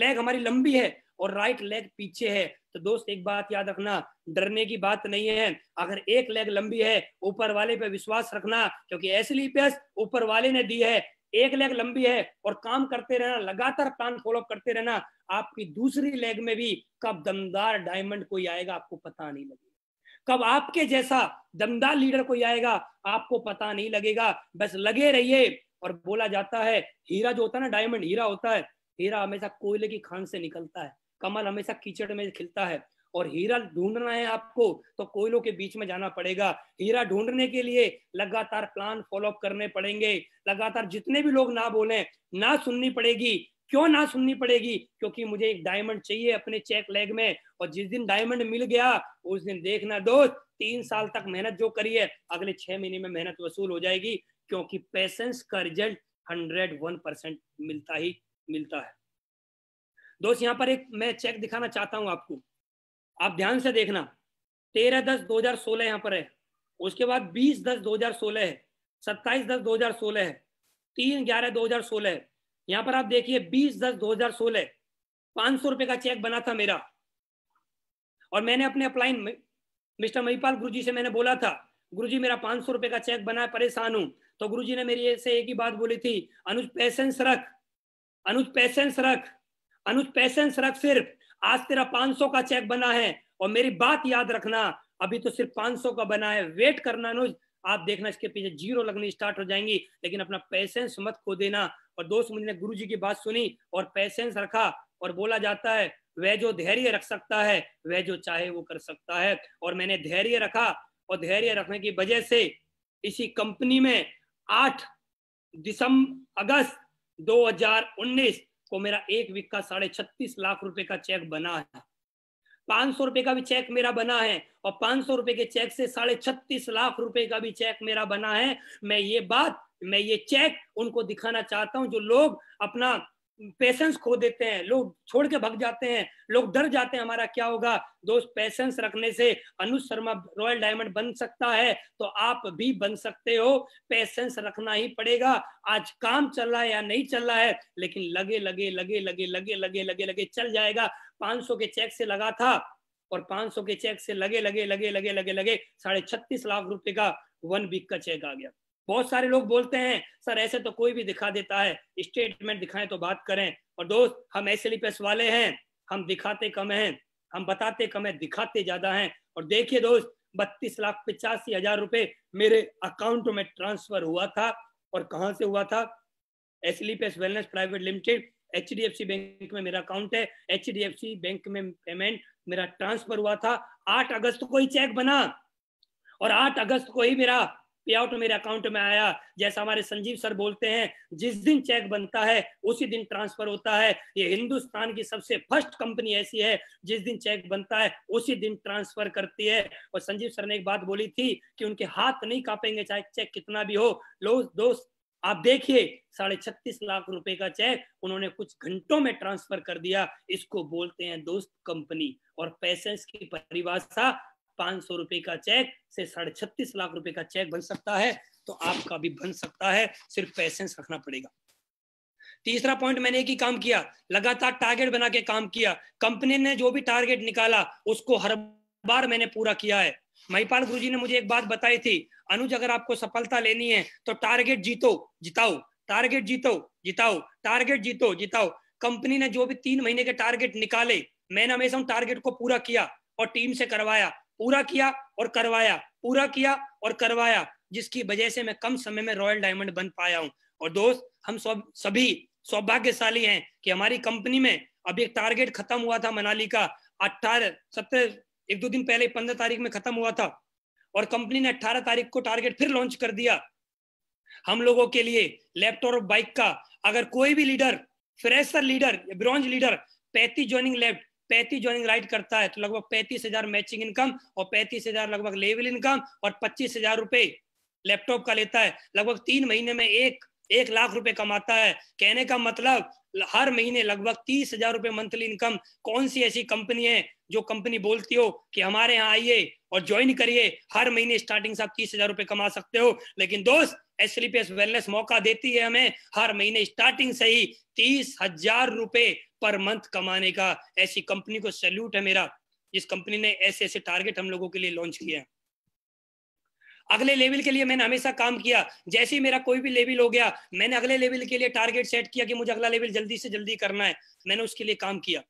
लेग हमारी लंबी है और राइट लेग पीछे है तो दोस्त एक बात याद रखना डरने की बात नहीं है अगर एक लेग लंबी है ऊपर वाले पे विश्वास रखना क्योंकि ऐसी लिपियस ऊपर वाले ने दी है एक लेग लंबी है और काम करते रहना लगातार प्लान फॉलो करते रहना आपकी दूसरी लेग में भी कब दमदार डायमंड कोई आएगा आपको पता नहीं लगेगा कब आपके जैसा दमदार लीडर कोई आएगा आपको पता नहीं लगेगा बस लगे रहिए और बोला जाता है हीरा जो होता है ना डायमंड हीरा होता है हीरा हमेशा कोयले की खान से निकलता है कमल हमेशा कीचड़ में खिलता है और हीरा ढूंढना है आपको तो कोयलों के बीच में जाना पड़ेगा हीरा ढूंढने के लिए लगातार प्लान फॉलोअप करने पड़ेंगे लगातार जितने भी लोग ना बोले ना सुननी पड़ेगी क्यों ना सुननी पड़ेगी क्योंकि मुझे एक डायमंड चाहिए अपने चेक लेग में और जिस दिन डायमंड मिल गया उस दिन देखना दोस्त तीन साल तक मेहनत जो करी है अगले छह महीने में मेहनत वसूल हो जाएगी क्योंकि पेशेंस का रिजल्ट हंड्रेड वन परसेंट मिलता ही मिलता है दोस्त यहाँ पर एक मैं चेक दिखाना चाहता हूँ आपको आप ध्यान से देखना तेरह दस दो हजार सोलह यहाँ पर है उसके बाद बीस दस दो हजार सोलह है सत्ताईस दस दो हजार सोलह है तीन ग्यारह दो हजार सोलह है यहाँ पर आप देखिए बीस दस दो हजार सोलह पांच सौ रुपए का चेक बना था मेरा और मैंने अपने अपलाइन मिस्टर महिपाल गुरु से मैंने बोला था गुरु मेरा पांच सौ रुपए का चेक बना है परेशान हूँ तो गुरु ने मेरी से एक ही बात बोली थी अनुज पैसेंस रख अनुज पैसेंस रख अनुज पैसेंस रख सिर्फ आज तेरा 500 का चेक बना है और मेरी बात याद रखना अभी तो सिर्फ 500 का बना है वेट करना अनुज आप देखना इसके पीछे जीरो लगनी स्टार्ट हो जाएंगी लेकिन अपना पैसेंस मत खो देना और दोस्त मुझे गुरु जी की बात सुनी और पैसेंस रखा और बोला जाता है वह जो धैर्य रख सकता है वह जो चाहे वो कर सकता है और मैंने धैर्य रखा और धैर्य रखने की वजह से इसी कंपनी में आठ दिसंबर अगस्त 2019 वो मेरा एक वीक का साढ़े छत्तीस लाख रुपए का चेक बना है पांच सौ रुपए का भी चेक मेरा बना है और पांच सौ रुपए के चेक से साढ़े छत्तीस लाख रुपए का भी चेक मेरा बना है मैं ये बात मैं ये चेक उनको दिखाना चाहता हूं जो लोग अपना पेशेंस खो देते हैं लोग छोड़ के भग जाते हैं लोग डर जाते हैं हमारा क्या होगा दोस्त पेशेंस रखने से अनु शर्मा रॉयल डायमंड बन सकता है तो आप भी बन सकते हो पेशेंस रखना ही पड़ेगा आज काम चल रहा है या नहीं चल रहा है लेकिन लगे लगे लगे लगे लगे लगे लगे लगे चल जाएगा 500 के चेक से लगा था और 500 के चेक से लगे लगे लगे लगे लगे लगे साढ़े छत्तीस लाख रुपए का वन वीक का चेक आ गया बहुत सारे लोग बोलते हैं सर ऐसे तो कोई भी दिखा देता है स्टेटमेंट दिखाएं तो बात करें और दोस्त हम ऐसे लिपस वाले हैं हम दिखाते कम हैं हम बताते कम हैं दिखाते ज्यादा हैं और देखिए दोस्त बत्तीस लाख पिचासी हजार रुपए मेरे अकाउंट में ट्रांसफर हुआ था और कहा से हुआ था Asclepius wellness private limited H bank में मेरा अकाउंट है एच बैंक में पेमेंट मेरा ट्रांसफर हुआ था आठ अगस्त को ही चेक बना और आठ अगस्त को ही मेरा पे आउट मेरे अकाउंट में आया जैसा हमारे संजीव सर बोलते हैं जिस दिन चेक बनता है उसी दिन ट्रांसफर होता है ये हिंदुस्तान की सबसे फर्स्ट कंपनी ऐसी है जिस दिन चेक बनता है उसी दिन ट्रांसफर करती है और संजीव सर ने एक बात बोली थी कि उनके हाथ नहीं कापेंगे चाहे चेक कितना भी हो लोग दोस्त आप देखिए साढ़े छत्तीस लाख रुपए का चेक उन्होंने कुछ घंटों में ट्रांसफर कर दिया इसको बोलते हैं दोस्त कंपनी और पैसेंस की परिभाषा पांच सौ रुपए का चेक से साढ़े छत्तीस लाख रुपए का चेक बन सकता है तो आपका भी बन सकता है सिर्फ पैसेंस रखना पड़ेगा तीसरा पॉइंट मैंने एक ही काम किया लगातार टारगेट बना के काम किया कंपनी ने जो भी टारगेट निकाला उसको हर बार मैंने पूरा किया है महिपाल गुरुजी ने मुझे एक बात बताई थी अनुज अगर आपको सफलता लेनी है तो टारगेट जीतो जिताओ टारगेट जीतो जिताओ टारगेट जीतो जिताओ कंपनी ने जो भी तीन महीने के टारगेट निकाले मैंने हमेशा उन टारगेट को पूरा किया और टीम से करवाया पूरा किया और करवाया पूरा किया और करवाया जिसकी वजह से मैं कम समय में रॉयल डायमंड बन पाया हूँ और दोस्त हम सब सभी सौभाग्यशाली हैं कि हमारी कंपनी में अब एक टारगेट खत्म हुआ था मनाली का अट्ठारह सत्रह एक दो दिन पहले पंद्रह तारीख में खत्म हुआ था और कंपनी ने अट्ठारह तारीख को टारगेट फिर लॉन्च कर दिया हम लोगों के लिए लैपटॉप बाइक का अगर कोई भी leader fresher leader bronze leader पैंतीस ज्वाइनिंग लेफ्ट पैंतीस ज्वाइनिंग राइट करता है तो लगभग पैंतीस हजार मैचिंग इनकम और पैंतीस हजार लगभग लेवल इनकम और पच्चीस हजार रुपए लैपटॉप का लेता है लगभग तीन महीने में एक एक लाख रुपए कमाता है कहने का मतलब हर महीने लगभग तीस हजार रुपए मंथली इनकम कौन सी ऐसी कंपनी है जो कंपनी बोलती हो कि हमारे यहाँ आइए और ज्वाइन करिए हर महीने स्टार्टिंग से आप तीस हजार रुपए कमा सकते हो लेकिन दोस्त एसलीपीएस वेलनेस मौका देती है हमें हर महीने स्टार्टिंग से ही तीस हजार रुपए पर मंथ कमाने का ऐसी कंपनी को सैल्यूट है मेरा जिस कंपनी ने ऐसे ऐसे टारगेट हम लोगों के लिए लॉन्च किया है अगले लेवल के लिए मैंने हमेशा काम किया जैसे ही मेरा कोई भी लेवल हो गया मैंने अगले लेवल के लिए टारगेट सेट किया कि मुझे अगला लेवल जल्दी से जल्दी करना है मैंने उसके लिए काम किया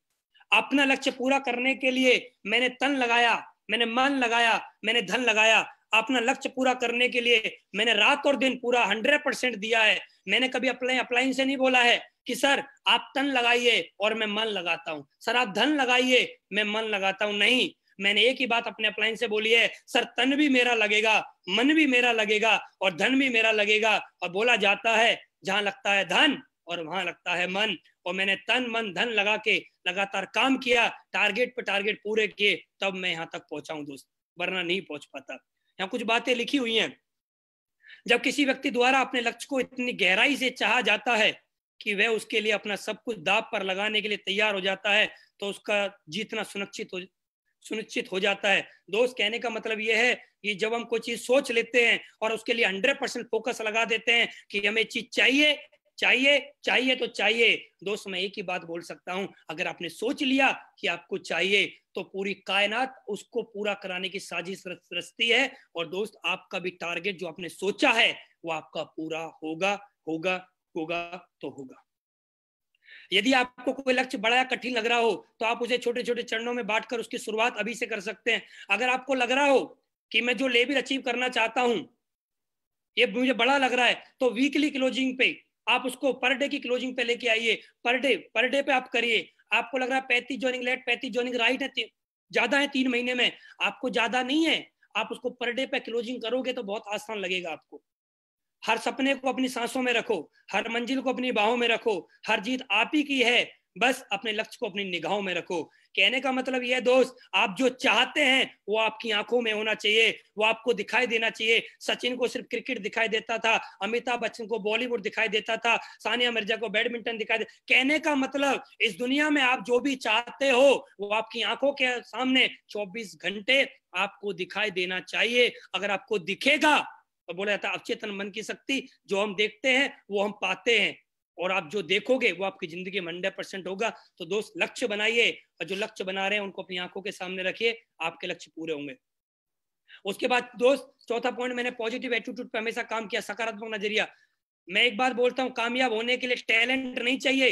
अपना लक्ष्य पूरा करने के लिए मैंने तन लगाया मैंने मन लगाया मैंने धन लगाया अपना लक्ष्य पूरा करने के लिए मैंने रात और दिन पूरा हंड्रेड परसेंट दिया है मैंने कभी अप्लाई अप्लाइन से नहीं बोला है कि सर आप तन लगाइए और मैं मन लगाता हूँ सर आप धन लगाइए मैं मन लगाता हूँ नहीं मैंने एक ही बात अपने अपलाइन से बोली है सर तन भी मेरा लगेगा मन भी मेरा लगेगा और धन भी मेरा लगेगा और बोला जाता है जहां लगता है धन और वहां लगता है मन और मैंने तन मन धन लगा के लगातार काम किया टारगेट पे टारगेट पूरे किए तब मैं यहाँ तक पहुंचा हूँ दोस्त वरना नहीं पहुंच पाता यहाँ कुछ बातें लिखी हुई हैं जब किसी व्यक्ति द्वारा अपने लक्ष्य को इतनी गहराई से चाहा जाता है कि वह उसके लिए अपना सब कुछ दाप पर लगाने के लिए तैयार हो जाता है तो उसका जीतना सुनिश्चित हो सुनिश्चित हो जाता है दोस्त कहने का मतलब यह है कि जब हम कोई चीज सोच लेते हैं और उसके लिए हंड्रेड परसेंट फोकस लगा देते हैं कि हमें चीज चाहिए चाहिए चाहिए तो चाहिए दोस्त मैं एक ही बात बोल सकता हूं अगर आपने सोच लिया कि आपको चाहिए तो पूरी कायनात उसको पूरा कराने की साजिश रचती है और दोस्त आपका भी टारगेट जो आपने सोचा है वो आपका पूरा होगा होगा होगा तो होगा यदि आपको कोई लक्ष्य बड़ा या कठिन लग रहा हो तो आप उसे छोटे छोटे चरणों में बांटकर उसकी शुरुआत अभी से कर सकते हैं अगर आपको लग रहा हो कि मैं जो लेवल अचीव करना चाहता हूं ये मुझे बड़ा लग रहा है तो वीकली क्लोजिंग पे आप उसको पर डे की क्लोजिंग पे लेके आइए पर डे पर डे पे आप करिए आपको लग रहा है पैंतीस ज्वाइनिंग लेट पैंतीस ज्वाइनिंग राइट है ज्यादा है तीन महीने में आपको ज्यादा नहीं है आप उसको पर डे पे क्लोजिंग करोगे तो बहुत आसान लगेगा आपको हर सपने को अपनी सांसों में रखो हर मंजिल को अपनी बाहों में रखो हर जीत आप ही की है बस अपने लक्ष्य को अपनी निगाहों में रखो कहने का मतलब यह दोस्त आप जो चाहते हैं वो आपकी आंखों में होना चाहिए वो आपको दिखाई देना चाहिए सचिन को सिर्फ क्रिकेट दिखाई देता था अमिताभ बच्चन को बॉलीवुड दिखाई देता था सानिया मिर्जा को बैडमिंटन दिखाई दे कहने का मतलब इस दुनिया में आप जो भी चाहते हो वो आपकी आंखों के सामने चौबीस घंटे आपको दिखाई देना चाहिए अगर आपको दिखेगा तो बोला जाता अवचेतन मन की शक्ति जो हम देखते हैं वो हम पाते हैं और आप जो देखोगे वो आपकी जिंदगी में हंड्रेड परसेंट होगा तो दोस्त लक्ष्य बनाइए और जो लक्ष्य बना रहे हैं उनको अपनी आंखों के सामने रखिए आपके लक्ष्य पूरे होंगे उसके बाद दोस्त चौथा पॉइंट मैंने पॉजिटिव एटीट्यूड पर हमेशा काम किया सकारात्मक नजरिया मैं एक बात बोलता हूँ कामयाब होने के लिए टैलेंट नहीं चाहिए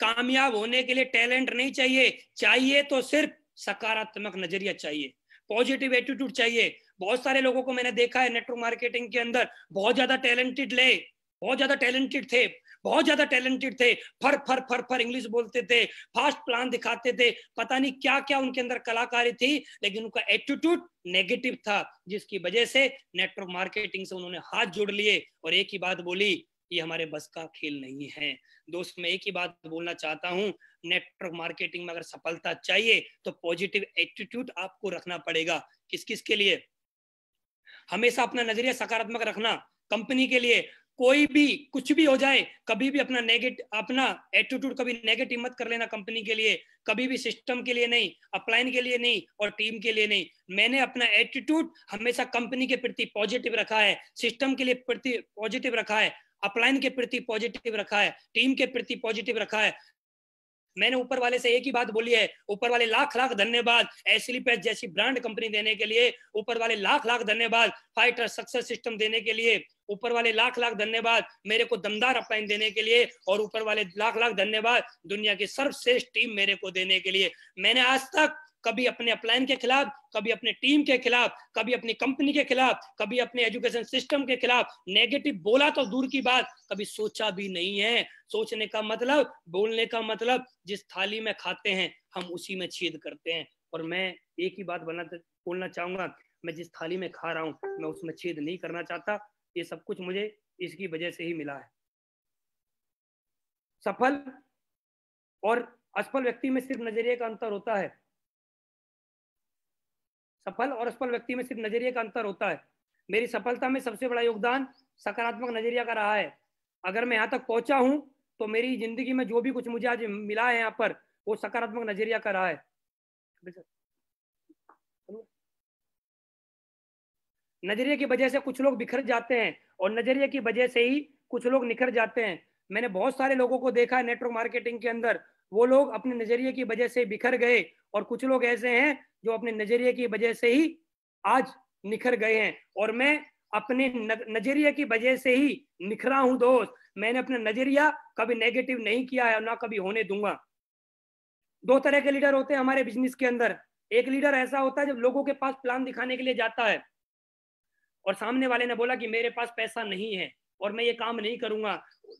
कामयाब होने के लिए टैलेंट नहीं चाहिए चाहिए तो सिर्फ सकारात्मक नजरिया चाहिए पॉजिटिव एटीट्यूड चाहिए बहुत सारे लोगों को मैंने देखा है नेटवर्क मार्केटिंग के अंदर बहुत ज्यादा टैलेंटेड ले बहुत ज्यादा टैलेंटेड थे बहुत ज्यादा टैलेंटेड थे फर फर फर फर इंग्लिश बोलते थे फास्ट प्लान दिखाते थे पता नहीं क्या क्या उनके अंदर कलाकारी थी लेकिन उनका एटीट्यूड नेगेटिव था जिसकी वजह से नेटवर्क मार्केटिंग से उन्होंने हाथ जोड़ लिए और एक ही बात बोली ये हमारे बस का खेल नहीं है दोस्त मैं एक ही बात बोलना चाहता हूँ नेटवर्क मार्केटिंग में अगर सफलता चाहिए तो पॉजिटिव एटीट्यूड आपको रखना पड़ेगा किस किस के लिए हमेशा अपना नजरिया सकारात्मक रखना कंपनी के लिए कोई भी कुछ भी हो जाए कभी भी अपना नेगेटिव अपना एटीट्यूड कभी नेगेटिव मत कर लेना कंपनी के लिए कभी भी सिस्टम के लिए नहीं अपलाइन के लिए नहीं और टीम के लिए नहीं मैंने अपना एटीट्यूड हमेशा कंपनी के प्रति पॉजिटिव रखा है सिस्टम के लिए प्रति पॉजिटिव रखा है अपलाइन के प्रति पॉजिटिव रखा है टीम के प्रति पॉजिटिव रखा है मैंने ऊपर वाले से एक ही बात बोली है ऊपर वाले लाख लाख धन्यवाद पैस जैसी ब्रांड कंपनी देने के लिए ऊपर वाले लाख लाख धन्यवाद फाइटर सक्सेस सिस्टम देने के लिए ऊपर वाले लाख लाख धन्यवाद मेरे को दमदार अपलाइन देने के लिए और ऊपर वाले लाख लाख धन्यवाद दुनिया की सर्वश्रेष्ठ टीम मेरे को देने के लिए मैंने आज तक कभी अपने अपलाइन के खिलाफ कभी अपने टीम के खिलाफ कभी अपनी कंपनी के खिलाफ कभी अपने एजुकेशन सिस्टम के खिलाफ नेगेटिव बोला तो दूर की बात कभी सोचा भी नहीं है सोचने का मतलब बोलने का मतलब जिस थाली में खाते हैं हम उसी में छेद करते हैं और मैं एक ही बात बना बोलना चाहूंगा मैं जिस थाली में खा रहा हूँ मैं उसमें छेद नहीं करना चाहता ये सब कुछ मुझे इसकी वजह से ही मिला है सफल और असफल व्यक्ति में सिर्फ नजरिए का अंतर होता है सफल और असफल व्यक्ति में सिर्फ नजरिए का अंतर होता है मेरी सफलता में सबसे बड़ा योगदान सकारात्मक नजरिया का रहा है अगर मैं यहाँ तक पहुंचा हूं तो मेरी जिंदगी में जो भी कुछ मुझे आज मिला है यहाँ पर वो सकारात्मक नजरिया का रहा है नजरिए की वजह से कुछ लोग बिखर जाते हैं और नजरिए की वजह से ही कुछ लोग निखर जाते हैं मैंने बहुत सारे लोगों को देखा है नेटवर्क मार्केटिंग के अंदर वो लोग अपने नजरिए की वजह से बिखर गए और कुछ लोग ऐसे हैं जो अपने नजरिए की वजह से ही आज निखर गए हैं और मैं अपने नजरिए की वजह से ही निखरा हूं दोस्त मैंने अपना नजरिया कभी नेगेटिव नहीं किया है और ना कभी होने दूंगा दो तरह के लीडर होते हैं हमारे बिजनेस के अंदर एक लीडर ऐसा होता है जब लोगों के पास प्लान दिखाने के लिए जाता है और सामने वाले ने बोला कि मेरे पास पैसा नहीं है और मैं ये काम नहीं करूंगा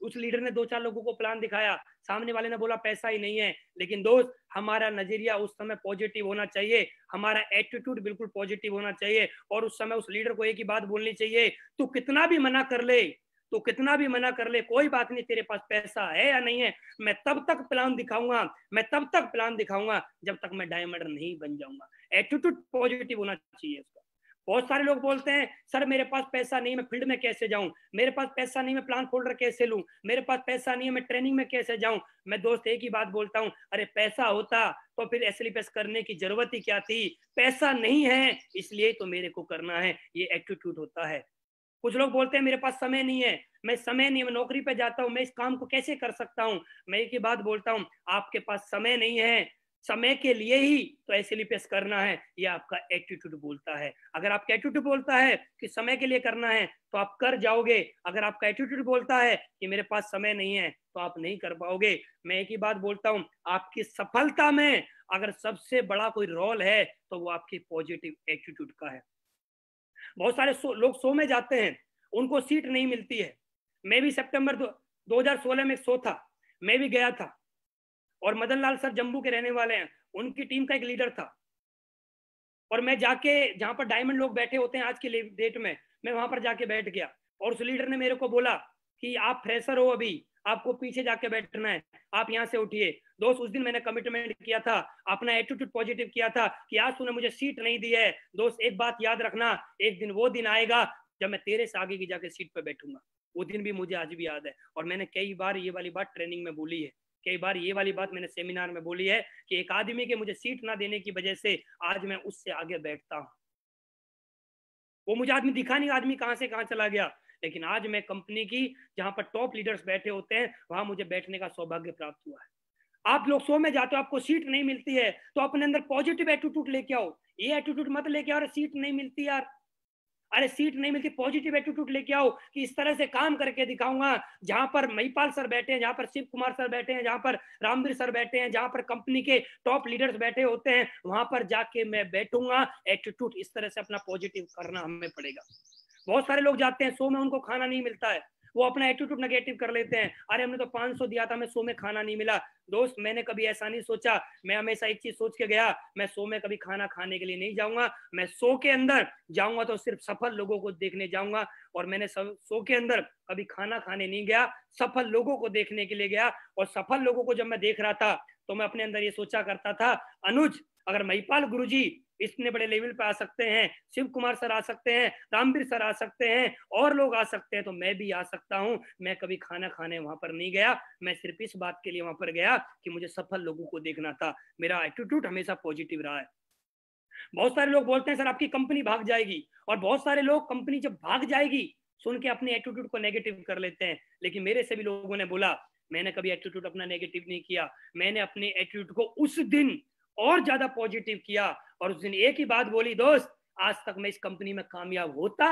उस लीडर ने दो चार लोगों को प्लान दिखाया सामने वाले ने बोला पैसा ही नहीं है लेकिन दोस्त हमारा नजरिया उस समय पॉजिटिव होना चाहिए हमारा एटीट्यूड बिल्कुल पॉजिटिव होना चाहिए और उस समय उस लीडर को एक ही बात बोलनी चाहिए तू कितना भी मना कर ले तो कितना भी मना कर ले कोई बात नहीं तेरे पास पैसा है या नहीं है मैं तब तक प्लान दिखाऊंगा मैं तब तक प्लान दिखाऊंगा जब तक मैं डायमंड नहीं बन जाऊंगा एटीट्यूड पॉजिटिव होना चाहिए उसका बहुत सारे लोग बोलते हैं सर मेरे पास पैसा नहीं मैं फील्ड में कैसे जाऊं मेरे पास पैसा नहीं मैं प्लान फोल्डर कैसे लूं मेरे पास पैसा नहीं है मैं ट्रेनिंग में कैसे जाऊं मैं दोस्त एक ही बात बोलता हूं अरे पैसा होता तो फिर एस करने की जरूरत ही क्या थी पैसा नहीं है इसलिए तो मेरे को करना है ये एटीट्यूड होता है कुछ लोग बोलते हैं मेरे पास समय नहीं है मैं समय नहीं मैं नौकरी पे जाता हूँ मैं इस काम को कैसे कर सकता हूँ मैं एक ही बात बोलता हूँ आपके पास समय नहीं है समय के लिए ही तो ऐसे लिपेस करना है ये आपका एटीट्यूड बोलता है अगर आपका एटीट्यूड बोलता है कि समय के लिए करना है तो आप कर जाओगे अगर आपका एटीट्यूड बोलता है कि मेरे पास समय नहीं है तो आप नहीं कर पाओगे मैं एक ही बात बोलता हूं आपकी सफलता में अगर सबसे बड़ा कोई रोल है तो वो आपकी पॉजिटिव एटीट्यूड का है बहुत सारे सो, लोग सो में जाते हैं उनको सीट नहीं मिलती है मैं भी सितंबर दो में एक सो था मैं भी गया था और मदन लाल सर जम्मू के रहने वाले हैं उनकी टीम का एक लीडर था और मैं जाके जहाँ पर डायमंड लोग बैठे होते हैं आज के डेट में मैं वहां पर जाके बैठ गया और उस लीडर ने मेरे को बोला कि आप फ्रेशर हो अभी आपको पीछे जाके बैठना है आप यहाँ से उठिए दोस्त उस दिन मैंने कमिटमेंट किया था अपना एटीट्यूड पॉजिटिव किया था कि आज तूने मुझे सीट नहीं दी है दोस्त एक बात याद रखना एक दिन वो दिन आएगा जब मैं तेरे से आगे की जाके सीट पर बैठूंगा वो दिन भी मुझे आज भी याद है और मैंने कई बार ये वाली बात ट्रेनिंग में बोली है कई बार ये वाली बात मैंने सेमिनार में बोली है कि एक आदमी के मुझे सीट ना देने की वजह से आज मैं उससे आगे बैठता हूं वो मुझे आदमी दिखा नहीं आदमी कहां से कहां चला गया लेकिन आज मैं कंपनी की जहां पर टॉप लीडर्स बैठे होते हैं वहां मुझे बैठने का सौभाग्य प्राप्त हुआ है आप लोग शो में जाते हो आपको सीट नहीं मिलती है तो अपने अंदर पॉजिटिव एटीट्यूड लेके आओ ये एटीट्यूड मत लेके आओ सीट नहीं मिलती यार अरे सीट नहीं मिलती पॉजिटिव एटीट्यूड लेके आओ कि इस तरह से काम करके दिखाऊंगा जहां पर महिपाल सर बैठे हैं जहां पर शिव कुमार सर बैठे हैं जहां पर रामवीर सर बैठे हैं जहां पर कंपनी के टॉप लीडर्स बैठे होते हैं वहां पर जाके मैं बैठूंगा एटीट्यूड इस तरह से अपना पॉजिटिव करना हमें पड़ेगा बहुत सारे लोग जाते हैं सो में उनको खाना नहीं मिलता है वो अपना एटीट्यूड नेगेटिव कर लेते हैं अरे हमने तो 500 दिया था हमें सो में खाना नहीं मिला दोस्त मैंने कभी ऐसा नहीं सोचा मैं हमेशा एक चीज सोच के गया मैं सो में कभी खाना खाने के लिए नहीं जाऊंगा मैं सो के अंदर जाऊंगा तो सिर्फ सफल लोगों को देखने जाऊंगा और मैंने सो के अंदर कभी खाना खाने नहीं गया सफल लोगों को देखने के लिए गया और सफल लोगों को जब मैं देख रहा था तो मैं अपने अंदर ये सोचा करता था अनुज अगर महिपाल गुरुजी इतने बड़े लेवल पे आ सकते हैं शिव कुमार सर आ सकते हैं रामवीर सर आ सकते हैं और लोग आ सकते हैं तो मैं भी आ सकता हूँ मैं कभी खाना खाने वहां पर नहीं गया मैं सिर्फ इस बात के लिए वहां पर गया कि मुझे सफल लोगों को देखना था मेरा एटीट्यूड हमेशा पॉजिटिव रहा है बहुत सारे लोग बोलते हैं सर आपकी कंपनी भाग जाएगी और बहुत सारे लोग कंपनी जब भाग जाएगी सुन के अपने एटीट्यूड को नेगेटिव कर लेते हैं लेकिन मेरे से भी लोगों ने बोला मैंने कभी एटीट्यूड अपना नेगेटिव नहीं किया मैंने अपने एटीट्यूड को उस दिन और ज्यादा पॉजिटिव किया और उस दिन एक ही बात बोली दोस्त आज तक मैं इस कंपनी में कामयाब होता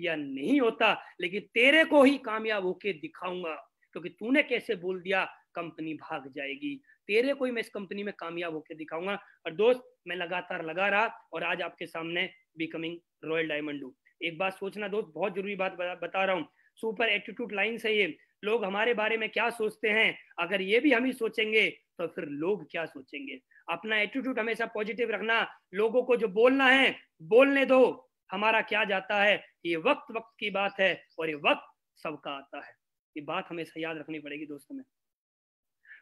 या नहीं होता लेकिन तेरे को ही कामयाब होके दिखाऊंगा क्योंकि तूने कैसे बोल दिया कंपनी भाग जाएगी तेरे को ही मैं इस कंपनी में कामयाब होके दिखाऊंगा और दोस्त मैं लगातार लगा रहा और आज आपके सामने बिकमिंग रॉयल डायमंड हूँ एक बात सोचना दोस्त बहुत जरूरी बात बता रहा हूँ सुपर एटीट्यूड लाइन है ये लोग हमारे बारे में क्या सोचते हैं अगर ये भी हम ही सोचेंगे तो फिर लोग क्या सोचेंगे अपना एटीट्यूड हमेशा पॉजिटिव रखना लोगों को जो बोलना है बोलने दो हमारा क्या जाता है ये वक्त वक्त की बात है और ये वक्त सबका आता है ये बात हमेशा याद रखनी पड़ेगी दोस्तों में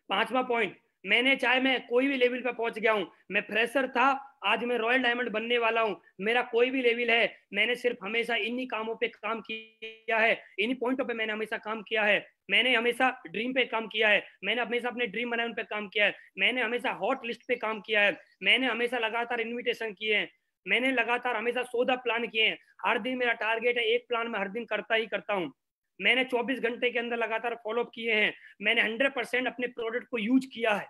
पांचवा पॉइंट मैंने चाहे मैं कोई भी लेवल पर पहुंच गया हूँ मैं फ्रेशर था आज मैं रॉयल डायमंड बनने वाला हूँ मेरा कोई भी लेवल है मैंने सिर्फ हमेशा इन्हीं कामों पे काम किया है इन्हीं पॉइंटों पे मैंने हमेशा काम किया है मैंने हमेशा ड्रीम पे काम किया है मैंने हमेशा अपने ड्रीम बनाए उन पे काम किया है मैंने हमेशा हॉट लिस्ट पे काम किया है मैंने हमेशा लगातार इन्विटेशन किए हैं मैंने लगातार हमेशा सौदा प्लान किए हैं हर दिन मेरा टारगेट है एक प्लान मैं हर दिन करता ही करता हूँ मैंने 24 घंटे के अंदर लगातार फॉलोअप किए हैं मैंने 100 परसेंट अपने प्रोडक्ट को यूज किया है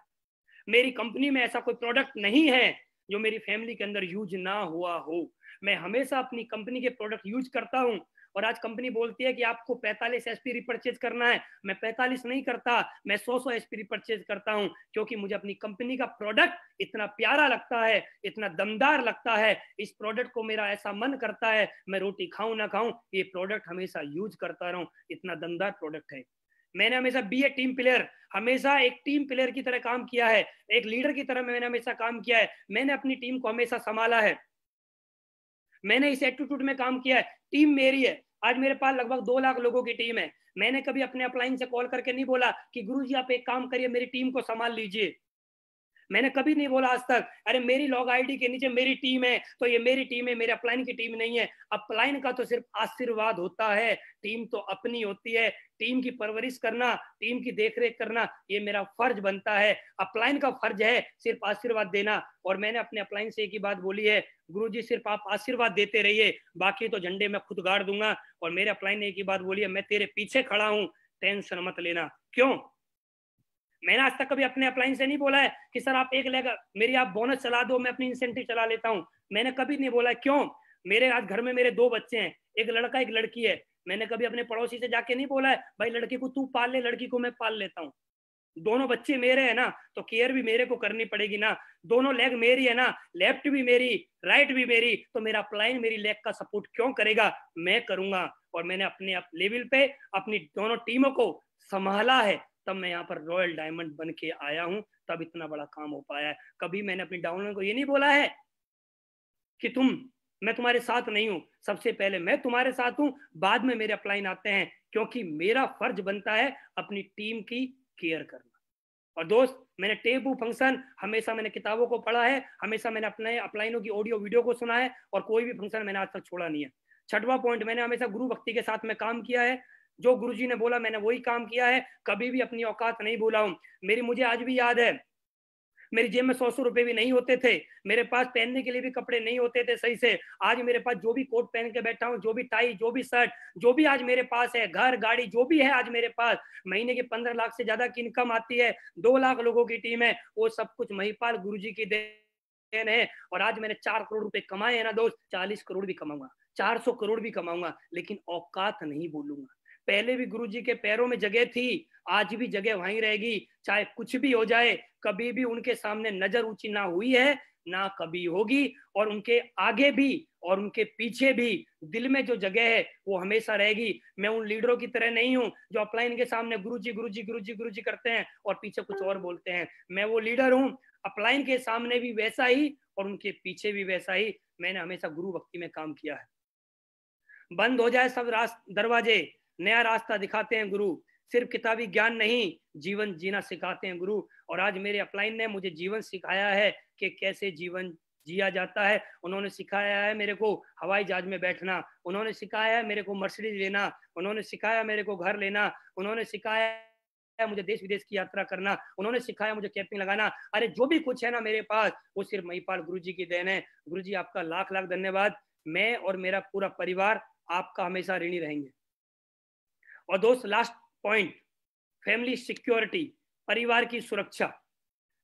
मेरी कंपनी में ऐसा कोई प्रोडक्ट नहीं है जो मेरी फैमिली के अंदर यूज ना हुआ हो मैं हमेशा अपनी कंपनी के प्रोडक्ट यूज करता हूँ और आज कंपनी बोलती है कि आपको 45 एसपी रिपर्चेज करना है मैं 45 नहीं करता मैं 100 सौ एसपी रिपर्चेज करता हूँ क्योंकि मुझे अपनी कंपनी का प्रोडक्ट इतना प्यारा लगता है इतना दमदार लगता है इस प्रोडक्ट को मेरा ऐसा मन करता है मैं रोटी खाऊं ना खाऊं ये प्रोडक्ट हमेशा यूज करता रहूं इतना दमदार प्रोडक्ट है मैंने हमेशा बी ए टीम प्लेयर हमेशा एक टीम प्लेयर की तरह काम किया है एक लीडर की तरह मैंने हमेशा काम किया है मैंने अपनी टीम को हमेशा संभाला है मैंने इस एटीट्यूड में काम किया है टीम मेरी है आज मेरे पास लगभग दो लाख लोगों की टीम है मैंने कभी अपने अपलाइन से कॉल करके नहीं बोला कि गुरु जी आप एक काम करिए मेरी टीम को संभाल लीजिए मैंने कभी नहीं बोला आज तक अरे मेरी लॉग आईडी के नीचे मेरी टीम है तो ये मेरी टीम है मेरे अपलाइन की टीम नहीं है अपलाइन का तो सिर्फ आशीर्वाद होता है टीम तो अपनी होती है टीम की परवरिश करना टीम की देखरेख करना ये मेरा फर्ज बनता है अपलाइन का फर्ज है सिर्फ आशीर्वाद देना और मैंने अपने अपलाइन से एक ही बात बोली है गुरु जी सिर्फ आप आशीर्वाद देते रहिए बाकी तो झंडे मैं खुद गाड़ दूंगा और मेरे अपलाइन ने एक ही बात बोली है मैं तेरे पीछे खड़ा हूँ टेंशन मत लेना क्यों मैंने आज तक कभी अपने अपलाइन से नहीं बोला है कि सर आप एक लेगा मेरी आप बोनस चला दो मैं अपनी इंसेंटिव चला लेता हूँ मैंने कभी नहीं बोला क्यों मेरे आज घर में मेरे दो बच्चे हैं एक लड़का एक लड़की है मैंने कभी अपने पड़ोसी से जाके नहीं बोला है भाई लड़की को तू पाल ले लड़की को मैं पाल लेता हूँ दोनों बच्चे मेरे हैं ना तो केयर भी मेरे को करनी पड़ेगी ना दोनों लेग मेरी है ना लेफ्ट भी मेरी राइट भी मेरी तो मेरा प्लाइन मेरी लेग का सपोर्ट क्यों करेगा मैं करूंगा और मैंने अपने लेवल पे अपनी दोनों टीमों को संभाला है तब मैं यहाँ पर रॉयल डायमंड बन के आया हूँ तब इतना बड़ा काम हो पाया है कभी मैंने अपनी डाउनलाइन को ये नहीं बोला है कि तुम मैं तुम्हारे साथ नहीं हूँ सबसे पहले मैं तुम्हारे साथ हूँ बाद में मेरे अपलाइन आते हैं क्योंकि मेरा फर्ज बनता है अपनी टीम की केयर करना और दोस्त मैंने टेबू फंक्शन हमेशा मैंने किताबों को पढ़ा है हमेशा मैंने अपने अपलाइनों की ऑडियो वीडियो को सुना है और कोई भी फंक्शन मैंने आज तक छोड़ा नहीं है छठवा पॉइंट मैंने हमेशा गुरु भक्ति के साथ में काम किया है जो गुरुजी ने बोला मैंने वही काम किया है कभी भी अपनी औकात नहीं भूला हूँ मेरी मुझे आज भी याद है मेरी जेब में सौ सौ रुपए भी नहीं होते थे मेरे पास पहनने के लिए भी कपड़े नहीं होते थे सही से आज मेरे पास जो भी कोट पहन के बैठा हूँ जो भी टाई जो भी शर्ट जो भी आज मेरे पास है घर गाड़ी जो भी है आज मेरे पास महीने के पंद्रह लाख से ज्यादा की इनकम आती है दो लाख लोगों की टीम है वो सब कुछ महिपाल गुरु जी की देन है और आज मैंने चार करोड़ रुपए कमाए हैं ना दोस्त चालीस करोड़ भी कमाऊंगा चार सौ करोड़ भी कमाऊंगा लेकिन औकात नहीं बोलूंगा पहले भी गुरु जी के पैरों में जगह थी आज भी जगह वहीं रहेगी चाहे कुछ भी हो जाए कभी भी उनके सामने नजर ऊंची ना हुई है ना कभी होगी और उनके आगे भी और उनके पीछे भी दिल में जो जगह है वो हमेशा रहेगी मैं उन लीडरों की तरह नहीं हूँ जो अपलाइन के सामने गुरु गुरु जी जी गुरु जी गुरु जी करते हैं और पीछे कुछ और बोलते हैं मैं वो लीडर हूँ अपलाइन के सामने भी वैसा ही और उनके पीछे भी वैसा ही मैंने हमेशा गुरु भक्ति में काम किया है बंद हो जाए सब रास्ते दरवाजे नया रास्ता दिखाते हैं गुरु सिर्फ किताबी ज्ञान नहीं जीवन जीना सिखाते हैं गुरु और आज मेरे अपलाइन ने मुझे जीवन सिखाया है कि कैसे जीवन जिया जाता है उन्होंने सिखाया है मेरे को हवाई जहाज में बैठना उन्होंने सिखाया है मेरे को मर्सिडीज लेना उन्होंने सिखाया मेरे को घर लेना उन्होंने सिखाया है मुझे देश विदेश की यात्रा करना उन्होंने सिखाया मुझे कैंपिंग लगाना अरे जो भी कुछ है ना मेरे पास वो सिर्फ महिपाल गुरु जी की देन है गुरु जी आपका लाख लाख धन्यवाद मैं और मेरा पूरा परिवार आपका हमेशा ऋणी रहेंगे और दोस्त लास्ट पॉइंट फैमिली सिक्योरिटी परिवार की सुरक्षा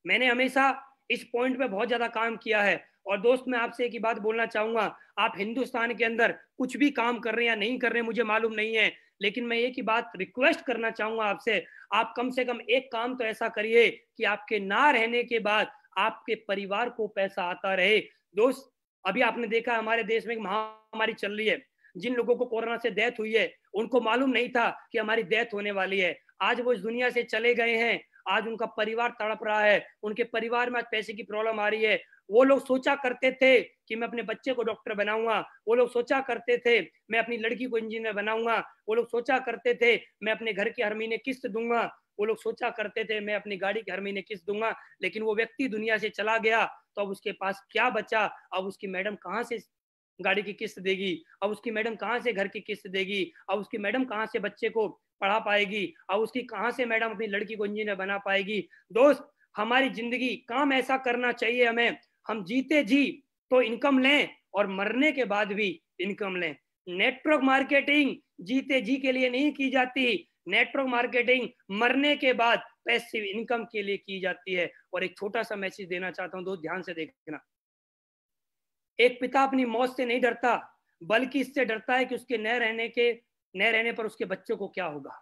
मैंने हमेशा इस पॉइंट पे बहुत ज़्यादा काम किया है और दोस्त मैं आपसे एक ही बात बोलना चाहूंगा आप हिंदुस्तान के अंदर कुछ भी काम कर रहे हैं या नहीं कर रहे मुझे मालूम नहीं है लेकिन मैं एक ही बात रिक्वेस्ट करना चाहूंगा आपसे आप कम से कम एक काम तो ऐसा करिए कि आपके ना रहने के बाद आपके परिवार को पैसा आता रहे दोस्त अभी आपने देखा हमारे देश में एक महामारी चल रही है जिन लोगों को कोरोना से डेथ हुई है उनको मालूम नहीं था कि हमारी डेथ होने वाली है आज वो इस दुनिया से चले गए हैं आज उनका परिवार तड़प रहा है उनके परिवार में आज पैसे की प्रॉब्लम आ रही है वो लोग सोचा करते थे कि मैं अपने बच्चे को डॉक्टर बनाऊंगा वो लोग सोचा करते थे मैं अपनी लड़की को इंजीनियर बनाऊंगा वो लोग सोचा करते थे मैं अपने घर की हर महीने किस्त दूंगा वो लोग सोचा करते थे मैं अपनी गाड़ी की हर महीने किस्त दूंगा लेकिन वो व्यक्ति दुनिया से चला गया तो अब उसके पास क्या बचा अब उसकी मैडम कहाँ से गाड़ी की किस्त देगी अब उसकी मैडम कहाँ से घर की किस्त देगी अब उसकी मैडम कहाँ से बच्चे को पढ़ा पाएगी अब उसकी कहाँ से मैडम अपनी लड़की को इंजीनियर बना पाएगी दोस्त हमारी जिंदगी काम ऐसा करना चाहिए हमें हम जीते जी तो इनकम लें और मरने के बाद भी इनकम लें नेटवर्क मार्केटिंग जीते जी के लिए नहीं की जाती नेटवर्क मार्केटिंग मरने के बाद पैसिव इनकम के लिए की जाती है और एक छोटा सा मैसेज देना चाहता हूँ दोस्त ध्यान से देखना एक पिता अपनी मौत से नहीं डरता बल्कि इससे डरता है कि उसके न रहने के न रहने पर उसके बच्चों को क्या होगा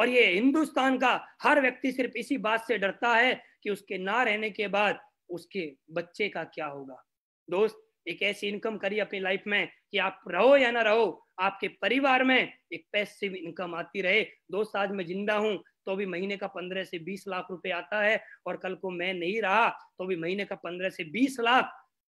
और ये हिंदुस्तान का हर व्यक्ति सिर्फ इसी बात से डरता है कि उसके ना रहने के बाद उसके बच्चे का क्या होगा दोस्त एक ऐसी इनकम करिए अपनी लाइफ में कि आप रहो या ना रहो आपके परिवार में एक पैसिव इनकम आती रहे दोस्त आज मैं जिंदा हूं तो भी महीने का पंद्रह से बीस लाख रुपए आता है और कल को मैं नहीं रहा तो भी महीने का पंद्रह से बीस लाख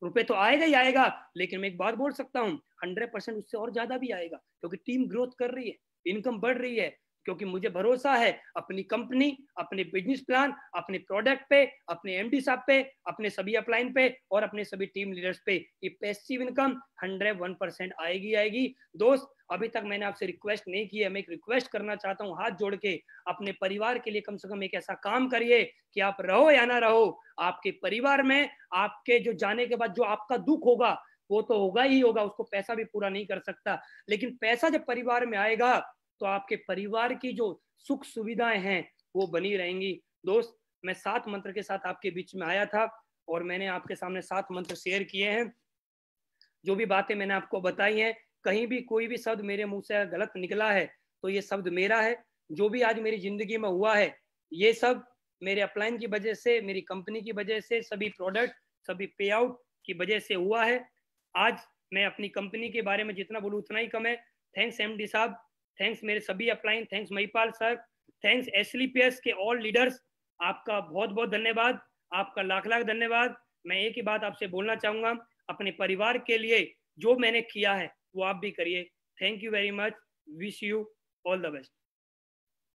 रुपए तो आएगा ही आएगा लेकिन मैं एक बात बोल सकता हूँ हंड्रेड परसेंट उससे और ज्यादा भी आएगा क्योंकि टीम ग्रोथ कर रही है इनकम बढ़ रही है क्योंकि मुझे भरोसा है अपनी कंपनी अपने बिजनेस प्लान अपने प्रोडक्ट पे अपने एमडी साहब पे अपने सभी अपलाइन पे और अपने सभी टीम लीडर्स पे ये passive income hundred one percent आएगी आएगी दोस्त अभी तक मैंने आपसे रिक्वेस्ट नहीं की है मैं एक रिक्वेस्ट करना चाहता हूँ हाथ जोड़ के अपने परिवार के लिए कम से कम एक ऐसा काम करिए कि आप रहो या ना रहो आपके परिवार में आपके जो जाने के बाद जो आपका दुख होगा वो तो होगा ही होगा उसको पैसा भी पूरा नहीं कर सकता लेकिन पैसा जब परिवार में आएगा तो आपके परिवार की जो सुख सुविधाएं हैं वो बनी रहेंगी दोस्त मैं सात मंत्र के साथ आपके बीच में आया था और मैंने आपके सामने सात मंत्र शेयर किए हैं जो भी बातें मैंने आपको बताई हैं कहीं भी कोई भी शब्द मेरे मुंह से गलत निकला है तो ये शब्द मेरा है जो भी आज मेरी जिंदगी में हुआ है ये सब मेरे अपलाइन की वजह से मेरी कंपनी की वजह से सभी प्रोडक्ट सभी पे आउट की वजह से हुआ है आज मैं अपनी कंपनी के बारे में जितना बोलूँ उतना ही कम है थैंक्स एम साहब थैंक्स मेरे सभी upline thanks Mahipal sir thanks S e के ऑल लीडर्स आपका बहुत बहुत धन्यवाद आपका लाख लाख धन्यवाद मैं एक ही बात आपसे बोलना चाहूंगा अपने परिवार के लिए जो मैंने किया है वो तो आप भी करिए thank you very much wish you all the best